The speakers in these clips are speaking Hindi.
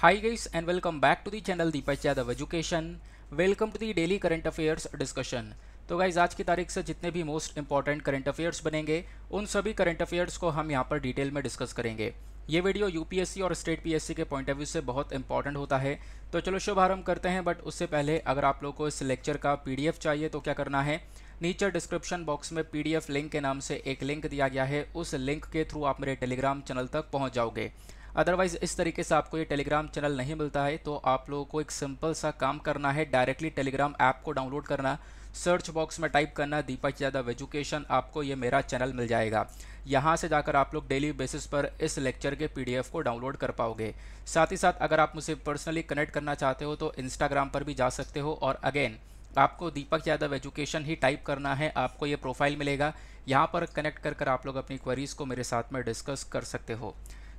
Hi guys and welcome back to the channel Deepak Yadav Education. Welcome to the daily current affairs discussion. तो गाइज आज की तारीख से जितने भी मोस्ट इंपॉर्टेंट करंट अफेयर्स बनेंगे उन सभी करंट अफेयर्स को हम यहाँ पर डिटेल में डिस्कस करेंगे ये वीडियो यूपीएससी और स्टेट पीएससी के पॉइंट ऑफ व्यू से बहुत इंपॉर्टेंट होता है तो चलो शुभारंभ करते हैं बट उससे पहले अगर आप लोग को इस लेक्चर का पीडीएफ चाहिए तो क्या करना है नीचे डिस्क्रिप्शन बॉक्स में पीडीएफ लिंक के नाम से एक लिंक दिया गया है उस लिंक के थ्रू आप मेरे टेलीग्राम चैनल तक पहुँच जाओगे अदरवाइज़ इस तरीके से आपको ये टेलीग्राम चैनल नहीं मिलता है तो आप लोगों को एक सिंपल सा काम करना है डायरेक्टली टेलीग्राम ऐप को डाउनलोड करना सर्च बॉक्स में टाइप करना दीपक यादव एजुकेशन आपको ये मेरा चैनल मिल जाएगा यहाँ से जाकर आप लोग डेली बेसिस पर इस लेक्चर के पीडीएफ को डाउनलोड कर पाओगे साथ ही साथ अगर आप मुझसे पर्सनली कनेक्ट करना चाहते हो तो इंस्टाग्राम पर भी जा सकते हो और अगेन आपको दीपक यादव एजुकेशन ही टाइप करना है आपको ये प्रोफाइल मिलेगा यहाँ पर कनेक्ट कर कर आप लोग अपनी क्वेरीज़ को मेरे साथ में डिस्कस कर सकते हो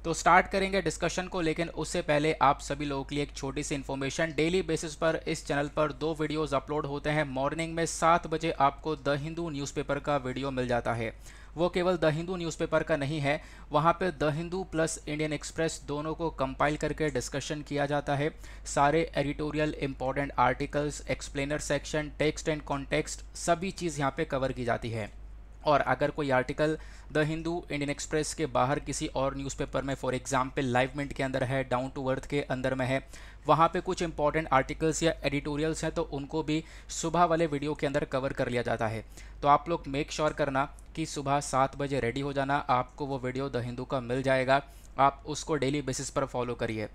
तो स्टार्ट करेंगे डिस्कशन को लेकिन उससे पहले आप सभी लोगों के लिए एक छोटी सी इन्फॉर्मेशन डेली बेसिस पर इस चैनल पर दो वीडियोस अपलोड होते हैं मॉर्निंग में सात बजे आपको द हिंदू न्यूज़पेपर का वीडियो मिल जाता है वो केवल द हिंदू न्यूज़पेपर का नहीं है वहाँ पे the Hindu plus Indian express दोनों को कंपाइल करके डिस्कशन किया जाता है सारे editorial important articles explainer section text and context सभी चीज़ यहाँ पे कवर की जाती है और अगर कोई article the Hindu Indian express के बाहर किसी और न्यूज़पेपर में फॉर एग्जांपल लाइव मिंट के अंदर है डाउन टू अर्थ के अंदर में है वहाँ पे कुछ इंपॉर्टेंट आर्टिकल्स या एडिटोरियल्स हैं तो उनको भी सुबह वाले वीडियो के अंदर कवर कर लिया जाता है तो आप लोग मेक श्योर sure करना कि सुबह सात बजे रेडी हो जाना आपको वो वीडियो द हिंदू का मिल जाएगा आप उसको डेली बेसिस पर फॉलो करिए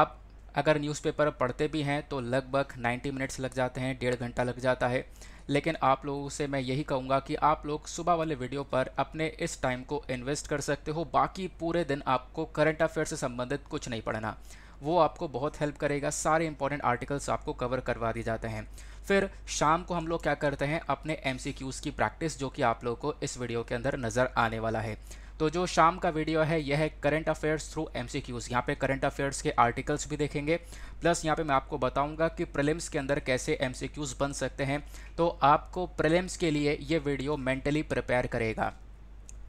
आप अगर न्यूज़पेपर पढ़ते भी हैं तो लगभग 90 मिनट्स लग जाते हैं डेढ़ घंटा लग जाता है लेकिन आप लोगों से मैं यही कहूँगा कि आप लोग सुबह वाले वीडियो पर अपने इस टाइम को इन्वेस्ट कर सकते हो बाकी पूरे दिन आपको करंट अफेयर से संबंधित कुछ नहीं पढ़ना वो आपको बहुत हेल्प करेगा सारे इंपॉर्टेंट आर्टिकल्स आपको कवर करवा दिए जाते हैं फिर शाम को हम लोग क्या करते हैं अपने एम की प्रैक्टिस जो कि आप लोग को इस वीडियो के अंदर नज़र आने वाला है तो जो शाम का वीडियो है यह है current affairs through M C Qs यहाँ पर करंट अफेयर्स के आर्टिकल्स भी देखेंगे प्लस यहाँ पे मैं आपको बताऊंगा कि प्रीलिम्स के अंदर कैसे एम सी क्यूज़ बन सकते हैं तो आपको प्रीलिम्स के लिए ये वीडियो मेंटली प्रिपेयर करेगा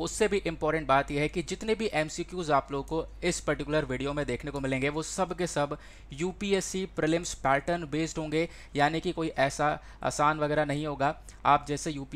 उससे भी इम्पॉर्टेंट बात यह है कि जितने भी एम आप लोगों को इस पर्टिकुलर वीडियो में देखने को मिलेंगे वो सब के सब U P prelims pattern based होंगे यानी कि कोई ऐसा आसान वगैरह नहीं होगा आप जैसे यू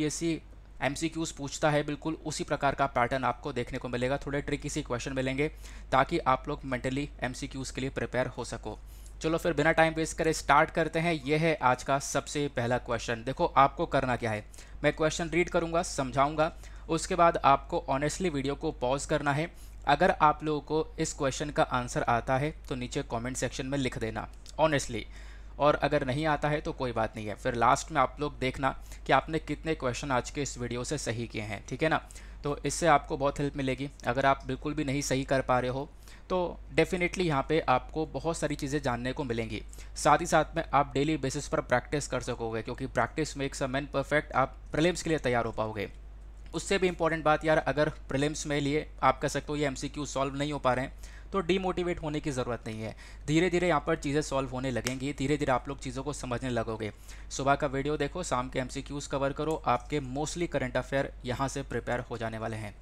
एम पूछता है बिल्कुल उसी प्रकार का पैटर्न आपको देखने को मिलेगा थोड़े ट्रिकी सी क्वेश्चन मिलेंगे ताकि आप लोग मेंटली एम के लिए प्रिपेयर हो सको चलो फिर बिना टाइम वेस्ट करे स्टार्ट करते हैं ये है आज का सबसे पहला क्वेश्चन देखो आपको करना क्या है मैं क्वेश्चन रीड करूँगा समझाऊँगा उसके बाद आपको ऑनेस्टली वीडियो को पॉज करना है अगर आप लोगों को इस क्वेश्चन का आंसर आता है तो नीचे कमेंट सेक्शन में लिख देना ऑनेस्टली और अगर नहीं आता है तो कोई बात नहीं है फिर लास्ट में आप लोग देखना कि आपने कितने क्वेश्चन आज के इस वीडियो से सही किए हैं ठीक है ना तो इससे आपको बहुत हेल्प मिलेगी अगर आप बिल्कुल भी नहीं सही कर पा रहे हो तो डेफिनेटली यहाँ पे आपको बहुत सारी चीज़ें जानने को मिलेंगी साथ ही साथ में आप डेली बेसिस पर प्रैक्टिस कर सकोगे क्योंकि प्रैक्टिस मेक्स सब मैन परफेक्ट आप प्रलिम्स के लिए तैयार हो पाओगे उससे भी इंपॉर्टेंट बात यार अगर प्रिलिम्स में लिए आप कह सकते हो ये एम सॉल्व नहीं हो पा रहे हैं तो डीमोटिवेट होने की ज़रूरत नहीं है धीरे धीरे यहाँ पर चीज़ें सॉल्व होने लगेंगी धीरे धीरे आप लोग चीज़ों को समझने लगोगे सुबह का वीडियो देखो शाम के एम कवर करो आपके मोस्टली करंट अफेयर यहाँ से प्रिपेयर हो जाने वाले हैं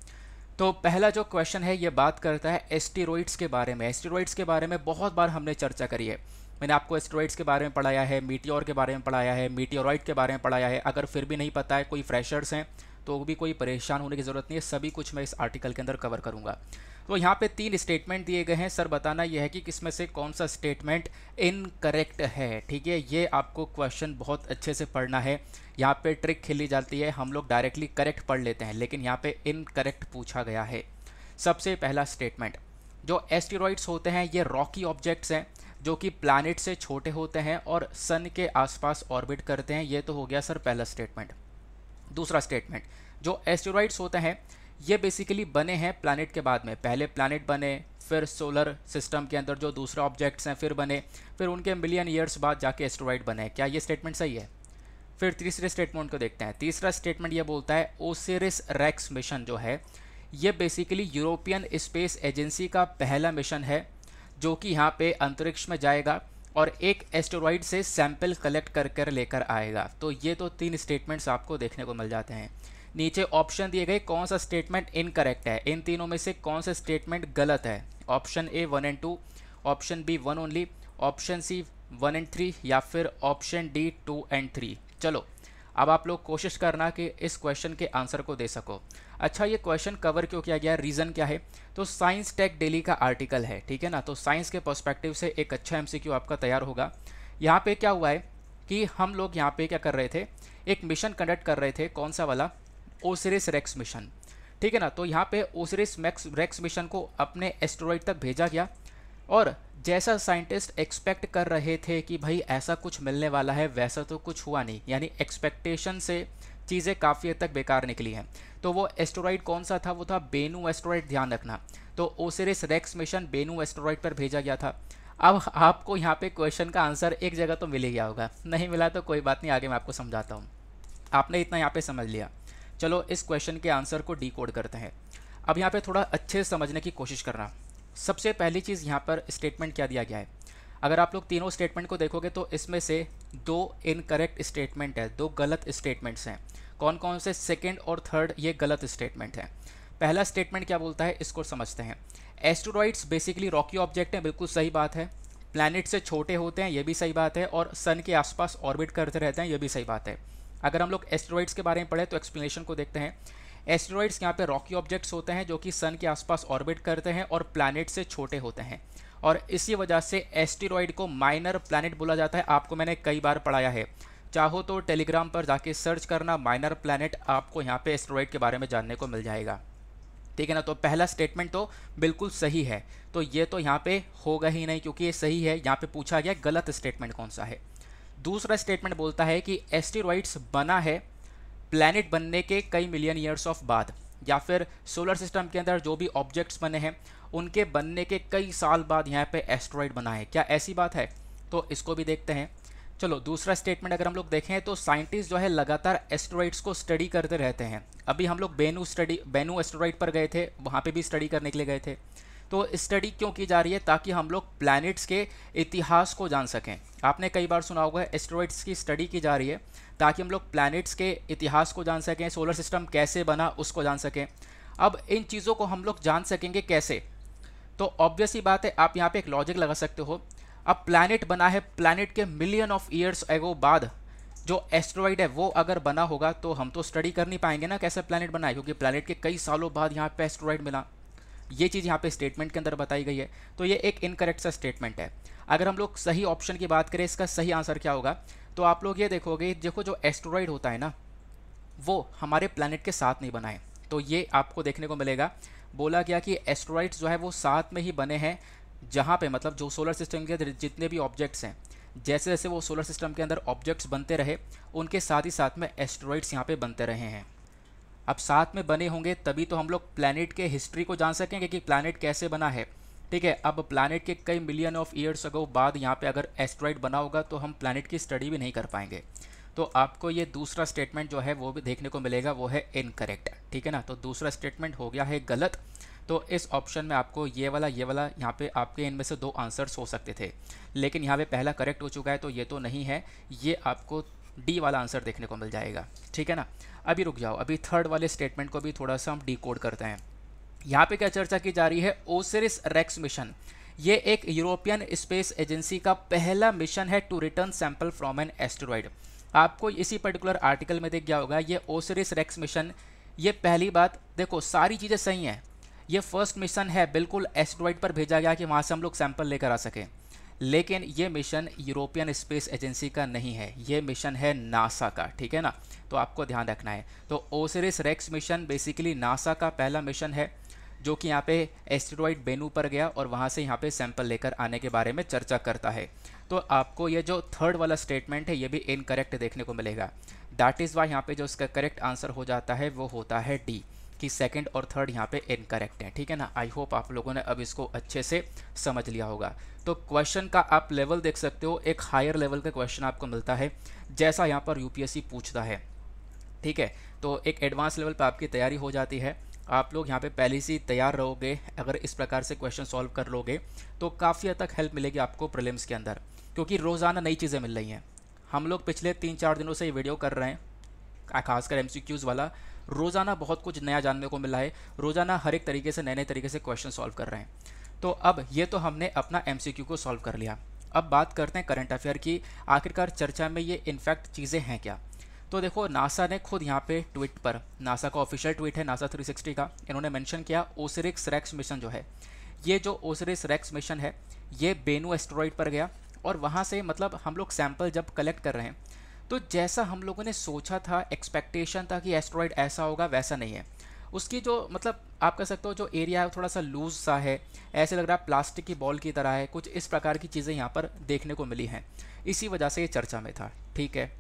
तो पहला जो क्वेश्चन है ये बात करता है एस्टीरोइड्स के बारे में एस्टीरोइड्स के बारे में बहुत बार हमने चर्चा करी है मैंने आपको एस्टेरॉइड्स के बारे में पढ़ाया है मीटियोर के बारे में पढ़ाया है मीटियोरॉइड के बारे में पढ़ाया है अगर फिर भी नहीं पता है कोई फ्रेशर्स हैं तो भी कोई परेशान होने की ज़रूरत नहीं है सभी कुछ मैं इस आर्टिकल के अंदर कवर करूँगा तो यहाँ पे तीन स्टेटमेंट दिए गए हैं सर बताना यह है कि किसमें से कौन सा स्टेटमेंट इनकरेक्ट है ठीक है ये आपको क्वेश्चन बहुत अच्छे से पढ़ना है यहाँ पे ट्रिक खेली जाती है हम लोग डायरेक्टली करेक्ट पढ़ लेते हैं लेकिन यहाँ पे इनकरेक्ट पूछा गया है सबसे पहला स्टेटमेंट जो एस्टीरोड्स होते हैं ये रॉकी ऑब्जेक्ट्स हैं जो कि प्लानट से छोटे होते हैं और सन के आसपास ऑर्बिट करते हैं ये तो हो गया सर पहला स्टेटमेंट दूसरा स्टेटमेंट जो एस्टेरॉइड्स होते हैं ये बेसिकली बने हैं प्लानट के बाद में पहले प्लानट बने फिर सोलर सिस्टम के अंदर जो दूसरे ऑब्जेक्ट्स हैं फिर बने फिर उनके मिलियन ईयर्स बाद जाके एस्ट्रोइड बने क्या ये स्टेटमेंट सही है फिर तीसरे स्टेटमेंट को देखते हैं तीसरा स्टेटमेंट ये बोलता है ओसेरिस रैक्स मिशन जो है ये बेसिकली यूरोपियन स्पेस एजेंसी का पहला मिशन है जो कि यहाँ पे अंतरिक्ष में जाएगा और एक एस्ट्रॉइड से सैंपल कलेक्ट कर कर लेकर आएगा तो ये तो तीन स्टेटमेंट्स आपको देखने को मिल जाते हैं नीचे ऑप्शन दिए गए कौन सा स्टेटमेंट इनकरेक्ट है इन तीनों में से कौन सा स्टेटमेंट गलत है option A one and two option B one only option C one and three या फिर option D two and three चलो अब आप लोग कोशिश करना कि इस क्वेश्चन के आंसर को दे सको अच्छा ये क्वेश्चन कवर क्यों किया गया रीज़न क्या है तो साइंस टेक डेली का आर्टिकल है ठीक है ना तो साइंस के पर्सपेक्टिव से एक अच्छा एमसीक्यू आपका तैयार होगा यहाँ पे क्या हुआ है कि हम लोग यहाँ पे क्या कर रहे थे एक मिशन कंडक्ट कर रहे थे कौन सा वाला ओसरेस रेक्स मिशन ठीक है ना तो यहाँ पे ओसरेस मैक्स रेक्स मिशन को अपने एस्ट्रॉइड तक भेजा गया और जैसा साइंटिस्ट एक्सपेक्ट कर रहे थे कि भाई ऐसा कुछ मिलने वाला है वैसा तो कुछ हुआ नहीं यानी एक्सपेक्टेशन से चीज़ें काफ़ी हद तक बेकार निकली हैं तो वो एस्ट्रॉइड कौन सा था वो था बेनू एस्ट्रॉइड ध्यान रखना तो OSIRIS REx mission Bennu asteroid पर भेजा गया था अब आपको यहाँ पे क्वेश्चन का आंसर एक जगह तो मिल ही गया होगा नहीं मिला तो कोई बात नहीं आगे मैं आपको समझाता हूँ आपने इतना यहाँ पे समझ लिया चलो इस क्वेश्चन के आंसर को डी करते हैं अब यहाँ पर थोड़ा अच्छे से समझने की कोशिश करना सबसे पहली चीज़ यहाँ पर स्टेटमेंट क्या दिया गया है अगर आप लोग तीनों स्टेटमेंट को देखोगे तो इसमें से दो इनकरेक्ट स्टेटमेंट है दो गलत स्टेटमेंट्स हैं कौन कौन से सेकेंड और थर्ड ये गलत स्टेटमेंट है पहला स्टेटमेंट क्या बोलता है इसको समझते हैं एस्टोरॉइड्स बेसिकली रॉकी ऑब्जेक्ट हैं बिल्कुल सही बात है प्लानट से छोटे होते हैं ये भी सही बात है और सन के आसपास ऑर्बिट करते रहते हैं ये भी सही बात है अगर हम लोग एस्ट्रॉइड्स के बारे में पढ़े तो एक्सप्लेनेशन को देखते हैं एस्ट्रॉइड्स यहाँ पे रॉकी ऑब्जेक्ट्स होते हैं जो कि सन के आसपास ऑर्बिट करते हैं और प्लानट से छोटे होते हैं और इसी वजह से एस्टेरॉयड को माइनर प्लानट बोला जाता है आपको मैंने कई बार पढ़ाया है चाहो तो टेलीग्राम पर जाके सर्च करना माइनर प्लानट आपको यहाँ पे एस्ट्रॉइड के बारे में जानने को मिल जाएगा ठीक है ना तो पहला स्टेटमेंट तो बिल्कुल सही है तो ये तो यहाँ पे होगा ही नहीं क्योंकि ये सही है यहाँ पे पूछा गया गलत स्टेटमेंट कौन सा है दूसरा स्टेटमेंट बोलता है कि एस्टेरॉइड्स बना है प्लैनेट बनने के कई मिलियन ईयर्स ऑफ बाद या फिर सोलर सिस्टम के अंदर जो भी ऑब्जेक्ट्स बने हैं उनके बनने के कई साल बाद यहाँ पे एस्ट्रॉइड बना है क्या ऐसी बात है तो इसको भी देखते हैं चलो दूसरा स्टेटमेंट अगर हम लोग देखें तो साइंटिस्ट जो है लगातार एस्ट्रॉइड्स को स्टडी करते रहते हैं अभी हम लोग बेनू स्टडी बेनू एस्ट्रॉइड पर गए थे वहाँ पे भी स्टडी करने के लिए गए थे तो स्टडी क्यों की जा रही है ताकि हम लोग प्लैनेट्स के इतिहास को जान सकें आपने कई बार सुना होगा एस्ट्रॉइड्स की स्टडी की जा रही है ताकि हम लोग प्लैनेट्स के इतिहास को जान सकें सोलर सिस्टम कैसे बना उसको जान सकें अब इन चीज़ों को हम लोग जान सकेंगे कैसे तो ऑब्वियस ही बात है आप यहाँ पे एक लॉजिक लगा सकते हो अब प्लानट बना है प्लानट के मिलियन ऑफ ईयर्स एगो बाद जो एस्ट्रॉइड है वो अगर बना होगा तो हम तो स्टडी कर नहीं पाएंगे ना कैसे प्लानट बना है क्योंकि प्लानट के कई सालों बाद यहाँ पे एस्ट्रॉइड मिला ये चीज़ यहाँ पे स्टेटमेंट के अंदर बताई गई है तो ये एक इनकरेक्ट सा स्टेटमेंट है अगर हम लोग सही ऑप्शन की बात करें इसका सही आंसर क्या होगा तो आप लोग ये देखोगे देखो जो एस्ट्रॉयड होता है ना वो हमारे प्लानट के साथ नहीं बनाए तो ये आपको देखने को मिलेगा बोला गया कि एस्ट्रॉयड जो है वो साथ में ही बने हैं जहाँ पर मतलब जो सोलर सिस्टम के जितने भी ऑब्जेक्ट्स हैं जैसे जैसे वो सोलर सिस्टम के अंदर ऑब्जेक्ट्स बनते रहे उनके साथ ही साथ में एस्ट्रॉइड्स यहाँ पे बनते रहे हैं अब साथ में बने होंगे तभी तो हम लोग प्लानट के हिस्ट्री को जान सकेंगे कि प्लानट कैसे बना है ठीक है अब प्लानट के कई मिलियन ऑफ ईयर्स अगो बाद यहाँ पे अगर एस्ट्रॉइड बना होगा तो हम प्लानट की स्टडी भी नहीं कर पाएंगे तो आपको ये दूसरा स्टेटमेंट जो है वो भी देखने को मिलेगा वो है इनकरेक्ट ठीक है ना तो दूसरा स्टेटमेंट हो गया है गलत तो इस ऑप्शन में आपको ये वाला ये वाला यहाँ पे आपके इनमें से दो आंसर्स हो सकते थे लेकिन यहाँ पे पहला करेक्ट हो चुका है तो ये तो नहीं है ये आपको डी वाला आंसर देखने को मिल जाएगा ठीक है ना अभी रुक जाओ अभी थर्ड वाले स्टेटमेंट को भी थोड़ा सा हम डिकोड करते हैं यहाँ पे क्या चर्चा की जा रही है ओसरिस रेक्स मिशन ये एक यूरोपियन स्पेस एजेंसी का पहला मिशन है to return sample from an asteroid आपको इसी पर्टिकुलर आर्टिकल में देख गया होगा ये ओसरिस रेक्स मिशन ये पहली बात देखो सारी चीज़ें सही हैं ये फर्स्ट मिशन है बिल्कुल एस्ट्रॉइड पर भेजा गया कि वहाँ से हम लोग सैंपल लेकर आ सकें लेकिन ये मिशन यूरोपियन स्पेस एजेंसी का नहीं है ये मिशन है नासा का ठीक है ना तो आपको ध्यान रखना है तो OSIRIS REx mission basically NASA का पहला मिशन है जो कि यहाँ पे एस्ट्रोइड बेनू पर गया और वहाँ से यहाँ पे सैंपल लेकर आने के बारे में चर्चा करता है तो आपको ये जो थर्ड वाला स्टेटमेंट है ये भी इनकरेक्ट देखने को मिलेगा दैट इज़ वाई यहाँ पे जो उसका करेक्ट आंसर हो जाता है वो होता है डी कि सेकंड और थर्ड यहाँ पे इनकरेक्ट हैं ठीक है ना आई होप आप लोगों ने अब इसको अच्छे से समझ लिया होगा तो क्वेश्चन का आप लेवल देख सकते हो एक हायर लेवल का क्वेश्चन आपको मिलता है जैसा यहाँ पर यूपीएससी पूछता है ठीक है तो एक एडवांस लेवल पर आपकी तैयारी हो जाती है आप लोग यहाँ पे पहले से तैयार रहोगे अगर इस प्रकार से क्वेश्चन सॉल्व कर लोगे तो काफ़ी हद तक हेल्प मिलेगी आपको प्रिलिम्स के अंदर क्योंकि रोज़ाना नई चीज़ें मिल रही हैं हम लोग पिछले तीन चार दिनों से ये वीडियो कर रहे हैं खासकर एम वाला रोज़ाना बहुत कुछ नया जानने को मिला है रोज़ाना हर एक तरीके से नए नए तरीके से क्वेश्चन सॉल्व कर रहे हैं तो अब ये तो हमने अपना एम को सॉल्व कर लिया अब बात करते हैं करंट अफेयर की आखिरकार चर्चा में ये इनफैक्ट चीज़ें हैं क्या तो देखो नासा ने खुद यहाँ पे ट्वीट पर नासा का ऑफिशियल ट्वीट है नासा 360 का इन्होंने मेंशन किया ओसरिक्स रैक्स मिशन जो है ये जो ओसरिक्स रैक्स मिशन है ये बेनू एस्ट्रॉइड पर गया और वहाँ से मतलब हम लोग सैंपल जब कलेक्ट कर रहे हैं तो जैसा हम लोगों ने सोचा था एक्सपेक्टेशन था कि एस्ट्रॉयड ऐसा होगा वैसा नहीं है उसकी जो मतलब आप कह सकते हो जो एरिया है थोड़ा सा लूज सा है ऐसे लग रहा है प्लास्टिक की बॉल की तरह है कुछ इस प्रकार की चीज़ें यहाँ पर देखने को मिली हैं इसी वजह से ये चर्चा में था ठीक है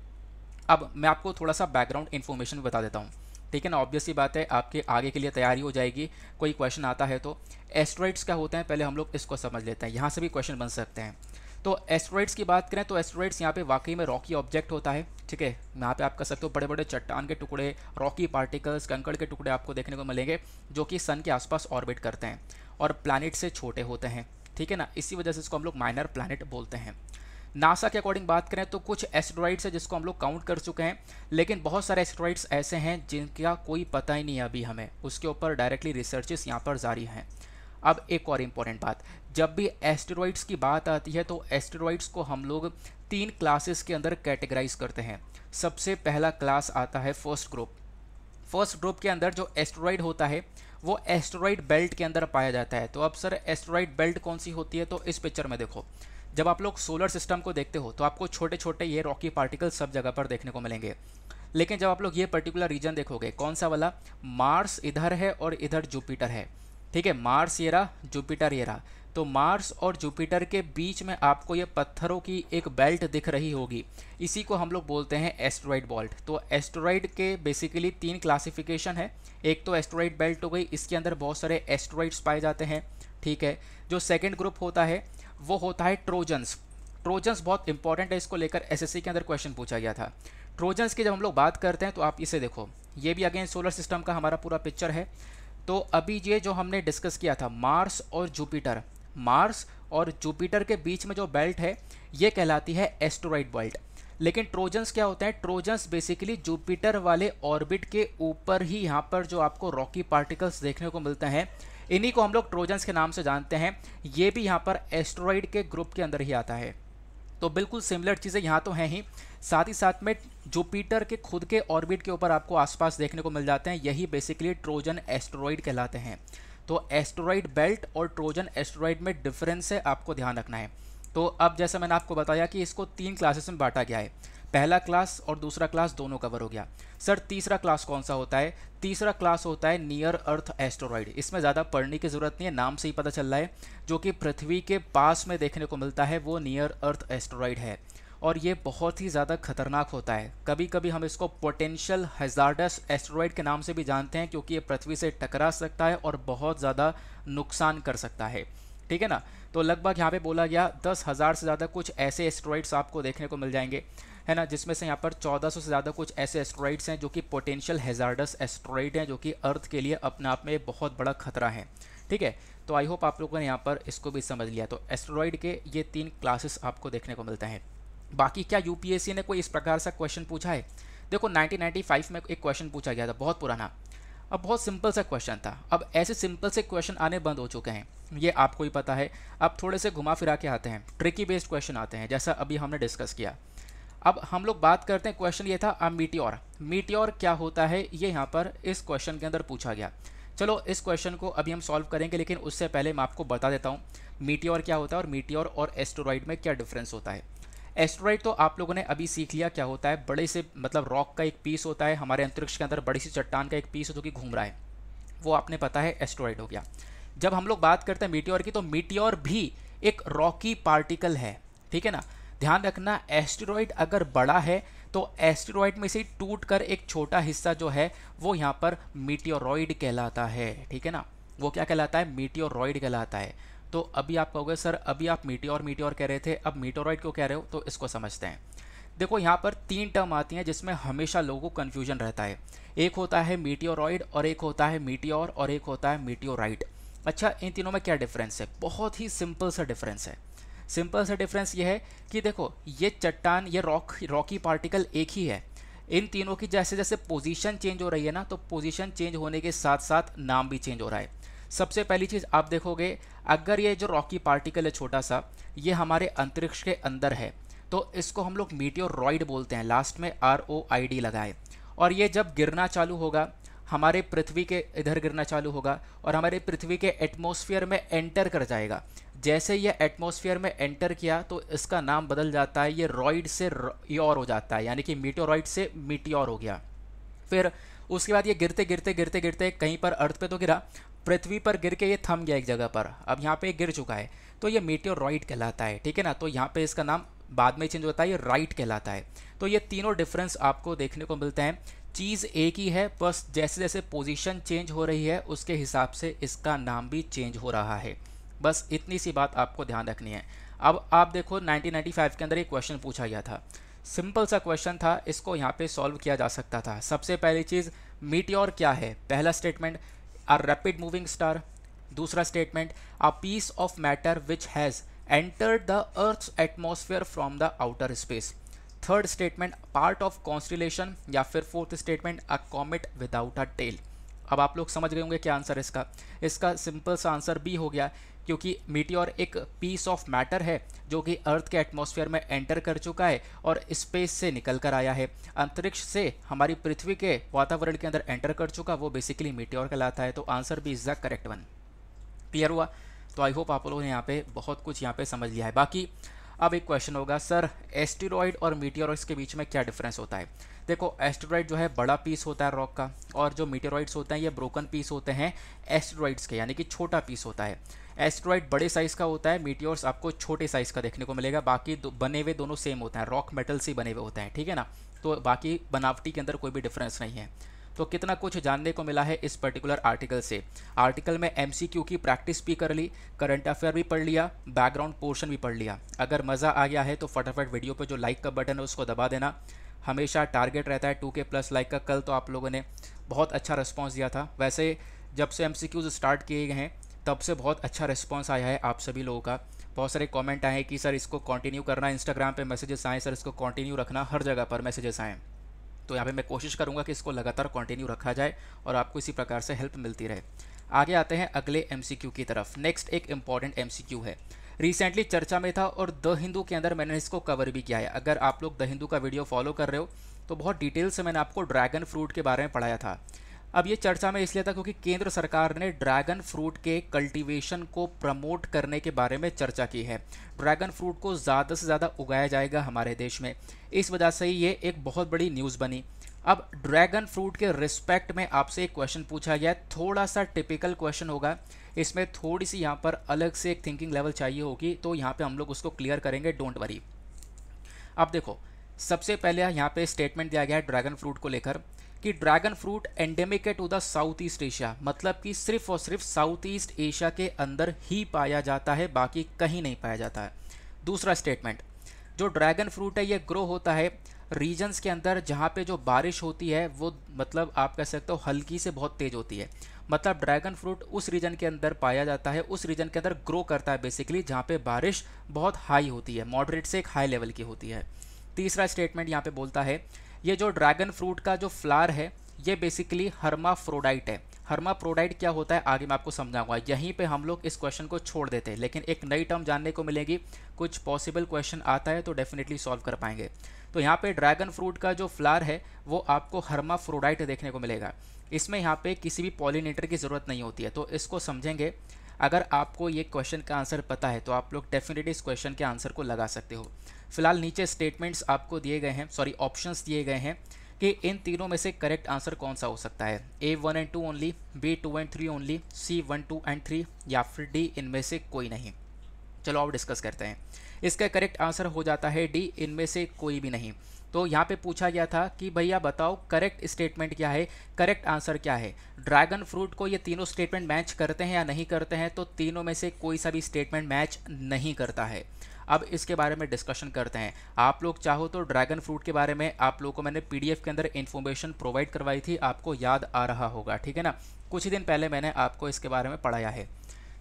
अब मैं आपको थोड़ा सा बैकग्राउंड इन्फॉर्मेशन बता देता हूँ ठीक है ना ऑब्वियसली बात है आपके आगे के लिए तैयारी हो जाएगी कोई क्वेश्चन आता है तो एस्ट्रॉइड्स क्या होते हैं पहले हम लोग इसको समझ लेते हैं यहाँ से भी क्वेश्चन बन सकते हैं तो एस्ट्रॉइड्स की बात करें तो एस्ट्रॉइड्स यहाँ पे वाकई में रॉकी ऑब्जेक्ट होता है ठीक है यहाँ पे आप कह सकते हो बड़े बड़े चट्टान के टुकड़े रॉकी पार्टिकल्स कंकड़ के टुकड़े आपको देखने को मिलेंगे जो कि सन के आसपास ऑर्बिट करते हैं और प्लानट से छोटे होते हैं ठीक है ना इसी वजह से इसको हम लोग माइनर प्लानट बोलते हैं नासा के अकॉर्डिंग बात करें तो कुछ एस्ट्रॉइड्स है जिसको हम लोग काउंट कर चुके हैं लेकिन बहुत सारे एस्ट्रॉइड्स ऐसे हैं जिनका कोई पता ही नहीं है अभी हमें उसके ऊपर डायरेक्टली रिसर्चेस यहाँ पर जारी हैं अब एक और इम्पॉर्टेंट बात जब भी एस्टेरॉइड्स की बात आती है तो एस्टेरॉइड्स को हम लोग तीन क्लासेस के अंदर कैटेगराइज करते हैं सबसे पहला क्लास आता है फर्स्ट ग्रुप फर्स्ट ग्रुप के अंदर जो एस्टेरॉइड होता है वो एस्टेरॉइड बेल्ट के अंदर पाया जाता है तो अब सर एस्टेरॉइड बेल्ट कौन सी होती है तो इस पिक्चर में देखो जब आप लोग सोलर सिस्टम को देखते हो तो आपको छोटे छोटे ये रॉकी पार्टिकल सब जगह पर देखने को मिलेंगे लेकिन जब आप लोग ये पर्टिकुलर रीजन देखोगे कौन सा वाला मार्स इधर है और इधर जुपिटर है ठीक है मार्स ये रहा जुपिटर ये रहा तो मार्स और जुपिटर के बीच में आपको ये पत्थरों की एक बेल्ट दिख रही होगी इसी को हम लोग बोलते हैं एस्ट्रॉइड बॉल्ट तो एस्ट्रॉइड के बेसिकली तीन क्लासिफिकेशन है एक तो एस्ट्रॉइड बेल्ट हो गई इसके अंदर बहुत सारे एस्ट्रॉइड्स पाए जाते हैं ठीक है जो सेकेंड ग्रुप होता है वो होता है ट्रोजन्स ट्रोजन्स बहुत इंपॉर्टेंट है इसको लेकर एस के अंदर क्वेश्चन पूछा गया था ट्रोजन्स की जब हम लोग बात करते हैं तो आप इसे देखो ये भी अगेन सोलर सिस्टम का हमारा पूरा पिक्चर है तो अभी ये जो हमने डिस्कस किया था मार्स और जुपिटर मार्स और जुपिटर के बीच में जो बेल्ट है ये कहलाती है एस्टोराइड बेल्ट लेकिन ट्रोजन्स क्या होते हैं ट्रोजन्स बेसिकली जुपिटर वाले ऑर्बिट के ऊपर ही यहाँ पर जो आपको रॉकी पार्टिकल्स देखने को मिलते हैं इन्हीं को हम लोग ट्रोजन्स के नाम से जानते हैं ये भी यहाँ पर एस्ट्रॉइड के ग्रुप के अंदर ही आता है तो बिल्कुल सिमिलर चीज़ें यहाँ तो हैं ही साथ ही साथ में जुपिटर के खुद के ऑर्बिट के ऊपर आपको आसपास देखने को मिल जाते हैं यही बेसिकली ट्रोजन एस्ट्रॉइड कहलाते हैं तो एस्ट्रॉइड बेल्ट और ट्रोजन एस्ट्रॉइड में डिफरेंस है आपको ध्यान रखना है तो अब जैसा मैंने आपको बताया कि इसको तीन क्लासेस में बांटा गया है पहला क्लास और दूसरा क्लास दोनों कवर हो गया सर तीसरा क्लास कौन सा होता है तीसरा क्लास होता है नियर अर्थ एस्ट्रॉयड इसमें ज़्यादा पढ़ने की ज़रूरत नहीं है नाम से ही पता चल रहा है जो कि पृथ्वी के पास में देखने को मिलता है वो नियर अर्थ एस्ट्रॉयड है और ये बहुत ही ज़्यादा खतरनाक होता है कभी कभी हम इसको पोटेंशियल हजारडस एस्ट्रॉयड के नाम से भी जानते हैं क्योंकि ये पृथ्वी से टकरा सकता है और बहुत ज़्यादा नुकसान कर सकता है ठीक है ना तो लगभग यहाँ पे बोला गया दस हज़ार से ज़्यादा कुछ ऐसे एस्ट्रॉयड्स आपको देखने को मिल जाएंगे है ना जिसमें से यहाँ पर 1400 से ज़्यादा कुछ ऐसे एस्ट्रॉइड्स हैं जो कि पोटेंशियल हेजार्डस एस्ट्रॉइड हैं जो कि अर्थ के लिए अपने आप में बहुत बड़ा खतरा है ठीक है तो आई होप आप लोगों ने यहाँ पर इसको भी समझ लिया तो एस्ट्रॉइड के ये तीन क्लासेस आपको देखने को मिलता है बाकी क्या यू ने कोई इस प्रकार सा क्वेश्चन पूछा है देखो नाइनटीन में एक क्वेश्चन पूछा गया था बहुत पुराना अब बहुत सिंपल सा क्वेश्चन था अब ऐसे सिंपल से क्वेश्चन आने बंद हो चुके हैं ये आपको ही पता है अब थोड़े से घुमा फिरा के आते हैं ट्रिकी बेस्ड क्वेश्चन आते हैं जैसा अभी हमने डिस्कस किया अब हम लोग बात करते हैं क्वेश्चन ये था अब मीटियोर मीटियोर क्या होता है ये यहाँ पर इस क्वेश्चन के अंदर पूछा गया चलो इस क्वेश्चन को अभी हम सॉल्व करेंगे लेकिन उससे पहले मैं आपको बता देता हूँ मीटियोर क्या होता है और मीटियोर और एस्टोरॉइड में क्या डिफरेंस होता है एस्ट्रॉइड तो आप लोगों ने अभी सीख लिया क्या होता है बड़े से मतलब रॉक का एक पीस होता है हमारे अंतरिक्ष के अंदर बड़ी सी चट्टान का एक पीस जो कि घूम रहा है वो आपने पता है एस्ट्रॉइड हो गया जब हम लोग बात करते हैं मीटियोर की तो मीटियोर भी एक रॉकी पार्टिकल है ठीक है ना ध्यान रखना एस्टेरॉयड अगर बड़ा है तो एस्टेरॉयड में से टूट कर एक छोटा हिस्सा जो है वो यहाँ पर मीटियोरॉयड कहलाता है ठीक है ना वो क्या कहलाता है मीटियोरॉयड कहलाता है तो अभी आप कहोगे सर अभी आप मीटियोर मीटियोर कह रहे थे अब मीटोरॉयड क्यों कह रहे हो तो इसको समझते हैं देखो यहाँ पर तीन टर्म आती हैं जिसमें हमेशा लोगों को कन्फ्यूजन रहता है एक होता है मीटियोरॉयड और एक होता है मीटियोर और एक होता है मीटियोराइड अच्छा इन तीनों में क्या डिफरेंस है बहुत ही सिंपल सा डिफरेंस है सिंपल सा डिफरेंस ये है कि देखो ये चट्टान ये रॉक रॉकी पार्टिकल एक ही है इन तीनों की जैसे जैसे पोजीशन चेंज हो रही है ना तो पोजीशन चेंज होने के साथ साथ नाम भी चेंज हो रहा है सबसे पहली चीज़ आप देखोगे अगर ये जो रॉकी पार्टिकल है छोटा सा ये हमारे अंतरिक्ष के अंदर है तो इसको हम लोग मीटियोरॉइड बोलते हैं लास्ट में आर ओ आई डी लगाए और ये जब गिरना चालू होगा हमारे पृथ्वी के इधर गिरना चालू होगा और हमारे पृथ्वी के एटमोसफियर में एंटर कर जाएगा जैसे यह एटमॉस्फेयर में एंटर किया तो इसका नाम बदल जाता है ये रॉइड से योर हो जाता है यानी कि मीटोरॉइड से मीटियोर हो गया फिर उसके बाद ये गिरते गिरते गिरते गिरते कहीं पर अर्थ पे तो गिरा पृथ्वी पर गिर के ये थम गया एक जगह पर अब यहाँ पे गिर चुका है तो ये मीटियोरॉइड कहलाता है ठीक है ना तो यहाँ पे इसका नाम बाद में चेंज होता है ये राइट कहलाता है तो ये तीनों डिफरेंस आपको देखने को मिलते हैं चीज़ एक ही है बस जैसे जैसे पोजीशन चेंज हो रही है उसके हिसाब से इसका नाम भी चेंज हो रहा है बस इतनी सी बात आपको ध्यान रखनी है अब आप देखो 1995 के अंदर एक क्वेश्चन पूछा गया था सिंपल सा क्वेश्चन था इसको यहाँ पे सॉल्व किया जा सकता था सबसे पहली चीज़ मीटियोर क्या है पहला statement a rapid moving star दूसरा statement a piece of matter which has entered the earth atmosphere from the outer space third statement part of constellation या फिर fourth statement a comet without a tail अब आप लोग समझ गए होंगे क्या आंसर इसका इसका सिंपल सा आंसर बी हो गया क्योंकि मीटियोर एक पीस ऑफ मैटर है जो कि अर्थ के एटमॉस्फेयर में एंटर कर चुका है और स्पेस से निकल कर आया है अंतरिक्ष से हमारी पृथ्वी के वातावरण के अंदर एंटर कर चुका वो बेसिकली मीटियोर कहलाता है तो आंसर भी is the correct one clear हुआ तो आई होप आप लोगों ने यहाँ पे बहुत कुछ यहाँ पे समझ लिया है बाकी अब एक क्वेश्चन होगा सर एस्टेरॉयड और मीटियोरॉइड्स के बीच में क्या डिफरेंस होता है देखो एस्टेरॉयड जो है बड़ा पीस होता है रॉक का और जो मीटियोरॉइड्स होते हैं ये ब्रोकन पीस होते हैं एस्टेरॉयड्स के यानी कि छोटा पीस होता है एस्ट्रॉइड बड़े साइज का होता है मीटियोर्स आपको छोटे साइज का देखने को मिलेगा बाकी बने हुए दोनों सेम होते हैं रॉक मेटल से बने हुए होते हैं ठीक है ना तो बाकी बनावटी के अंदर कोई भी डिफरेंस नहीं है तो कितना कुछ जानने को मिला है इस पर्टिकुलर आर्टिकल से आर्टिकल में एम की प्रैक्टिस भी कर ली करंट अफेयर भी पढ़ लिया बैकग्राउंड पोर्शन भी पढ़ लिया अगर मज़ा आ गया है तो फटाफट वीडियो पर जो लाइक का बटन है उसको दबा देना हमेशा टारगेट रहता है टू के प्लस लाइक का कल तो आप लोगों ने बहुत अच्छा रिस्पॉन्स दिया था वैसे जब से एम स्टार्ट किए गए हैं तब से बहुत अच्छा रिस्पॉन्स आया है आप सभी लोगों का बहुत सारे कमेंट आए हैं कि सर इसको कंटिन्यू करना इंस्टाग्राम पे मैसेजेस आएँ सर इसको कंटिन्यू रखना हर जगह पर मैसेजेस आएँ तो यहाँ पे मैं कोशिश करूँगा कि इसको लगातार कंटिन्यू रखा जाए और आपको इसी प्रकार से हेल्प मिलती रहे आगे आते हैं अगले एम की तरफ नेक्स्ट एक इम्पॉर्टेंट एम है रिसेंटली चर्चा में था और द हिंदू के अंदर मैंने इसको कवर भी किया है अगर आप लोग द हिंदू का वीडियो फॉलो कर रहे हो तो बहुत डिटेल से मैंने आपको ड्रैगन फ्रूट के बारे में पढ़ाया था अब ये चर्चा में इसलिए था क्योंकि केंद्र सरकार ने ड्रैगन फ्रूट के कल्टीवेशन को प्रमोट करने के बारे में चर्चा की है ड्रैगन फ्रूट को ज़्यादा से ज़्यादा उगाया जाएगा हमारे देश में इस वजह से ये एक बहुत बड़ी न्यूज़ बनी अब ड्रैगन फ्रूट के रिस्पेक्ट में आपसे एक क्वेश्चन पूछा गया थोड़ा सा टिपिकल क्वेश्चन होगा इसमें थोड़ी सी यहाँ पर अलग से एक थिंकिंग लेवल चाहिए होगी तो यहाँ पर हम लोग उसको क्लियर करेंगे डोंट वरी अब देखो सबसे पहले यहाँ पे स्टेटमेंट दिया गया है ड्रैगन फ्रूट को लेकर कि ड्रैगन फ्रूट एंडेमिक है to the south east Asia मतलब कि सिर्फ और सिर्फ साउथ ईस्ट एशिया के अंदर ही पाया जाता है बाकी कहीं नहीं पाया जाता है दूसरा स्टेटमेंट जो ड्रैगन फ्रूट है ये ग्रो होता है रीजन्स के अंदर जहाँ पे जो बारिश होती है वो मतलब आप कह सकते हो हल्की से बहुत तेज़ होती है मतलब ड्रैगन फ्रूट उस रीजन के अंदर पाया जाता है उस रीजन के अंदर ग्रो करता है बेसिकली जहाँ पे बारिश बहुत हाई होती है मॉडरेट से एक हाई लेवल की होती है तीसरा स्टेटमेंट यहाँ पे बोलता है ये जो ड्रैगन फ्रूट का जो फ्लार है ये बेसिकली हर्माफ्रोडाइट है हर्माफ्रोडाइट क्या होता है आगे मैं आपको समझाऊंगा यहीं पे हम लोग इस क्वेश्चन को छोड़ देते हैं लेकिन एक नई टर्म जानने को मिलेगी कुछ पॉसिबल क्वेश्चन आता है तो डेफिनेटली सॉल्व कर पाएंगे तो यहाँ पे ड्रैगन फ्रूट का जो फ्लार है वो आपको हर्माफ्रोडाइट देखने को मिलेगा इसमें यहाँ पे किसी भी पॉलिनेटर की ज़रूरत नहीं होती है तो इसको समझेंगे अगर आपको ये क्वेश्चन का आंसर पता है तो आप लोग डेफिनेटली इस क्वेश्चन के आंसर को लगा सकते हो फिलहाल नीचे स्टेटमेंट्स आपको दिए गए हैं सॉरी ऑप्शंस दिए गए हैं कि इन तीनों में से करेक्ट आंसर कौन सा हो सकता है A one and two only B two and three only C one two and three या फिर डी इनमें से कोई नहीं चलो आप डिस्कस करते हैं इसका करेक्ट आंसर हो जाता है डी इनमें से कोई भी नहीं तो यहाँ पे पूछा गया था कि भैया बताओ करेक्ट स्टेटमेंट क्या है करेक्ट आंसर क्या है ड्रैगन फ्रूट को ये तीनों स्टेटमेंट मैच करते हैं या नहीं करते हैं तो तीनों में से कोई सा भी स्टेटमेंट मैच नहीं करता है अब इसके बारे में डिस्कशन करते हैं आप लोग चाहो तो ड्रैगन फ्रूट के बारे में आप लोग को मैंने पीडीएफ के अंदर इन्फॉर्मेशन प्रोवाइड करवाई थी आपको याद आ रहा होगा ठीक है ना कुछ ही दिन पहले मैंने आपको इसके बारे में पढ़ाया है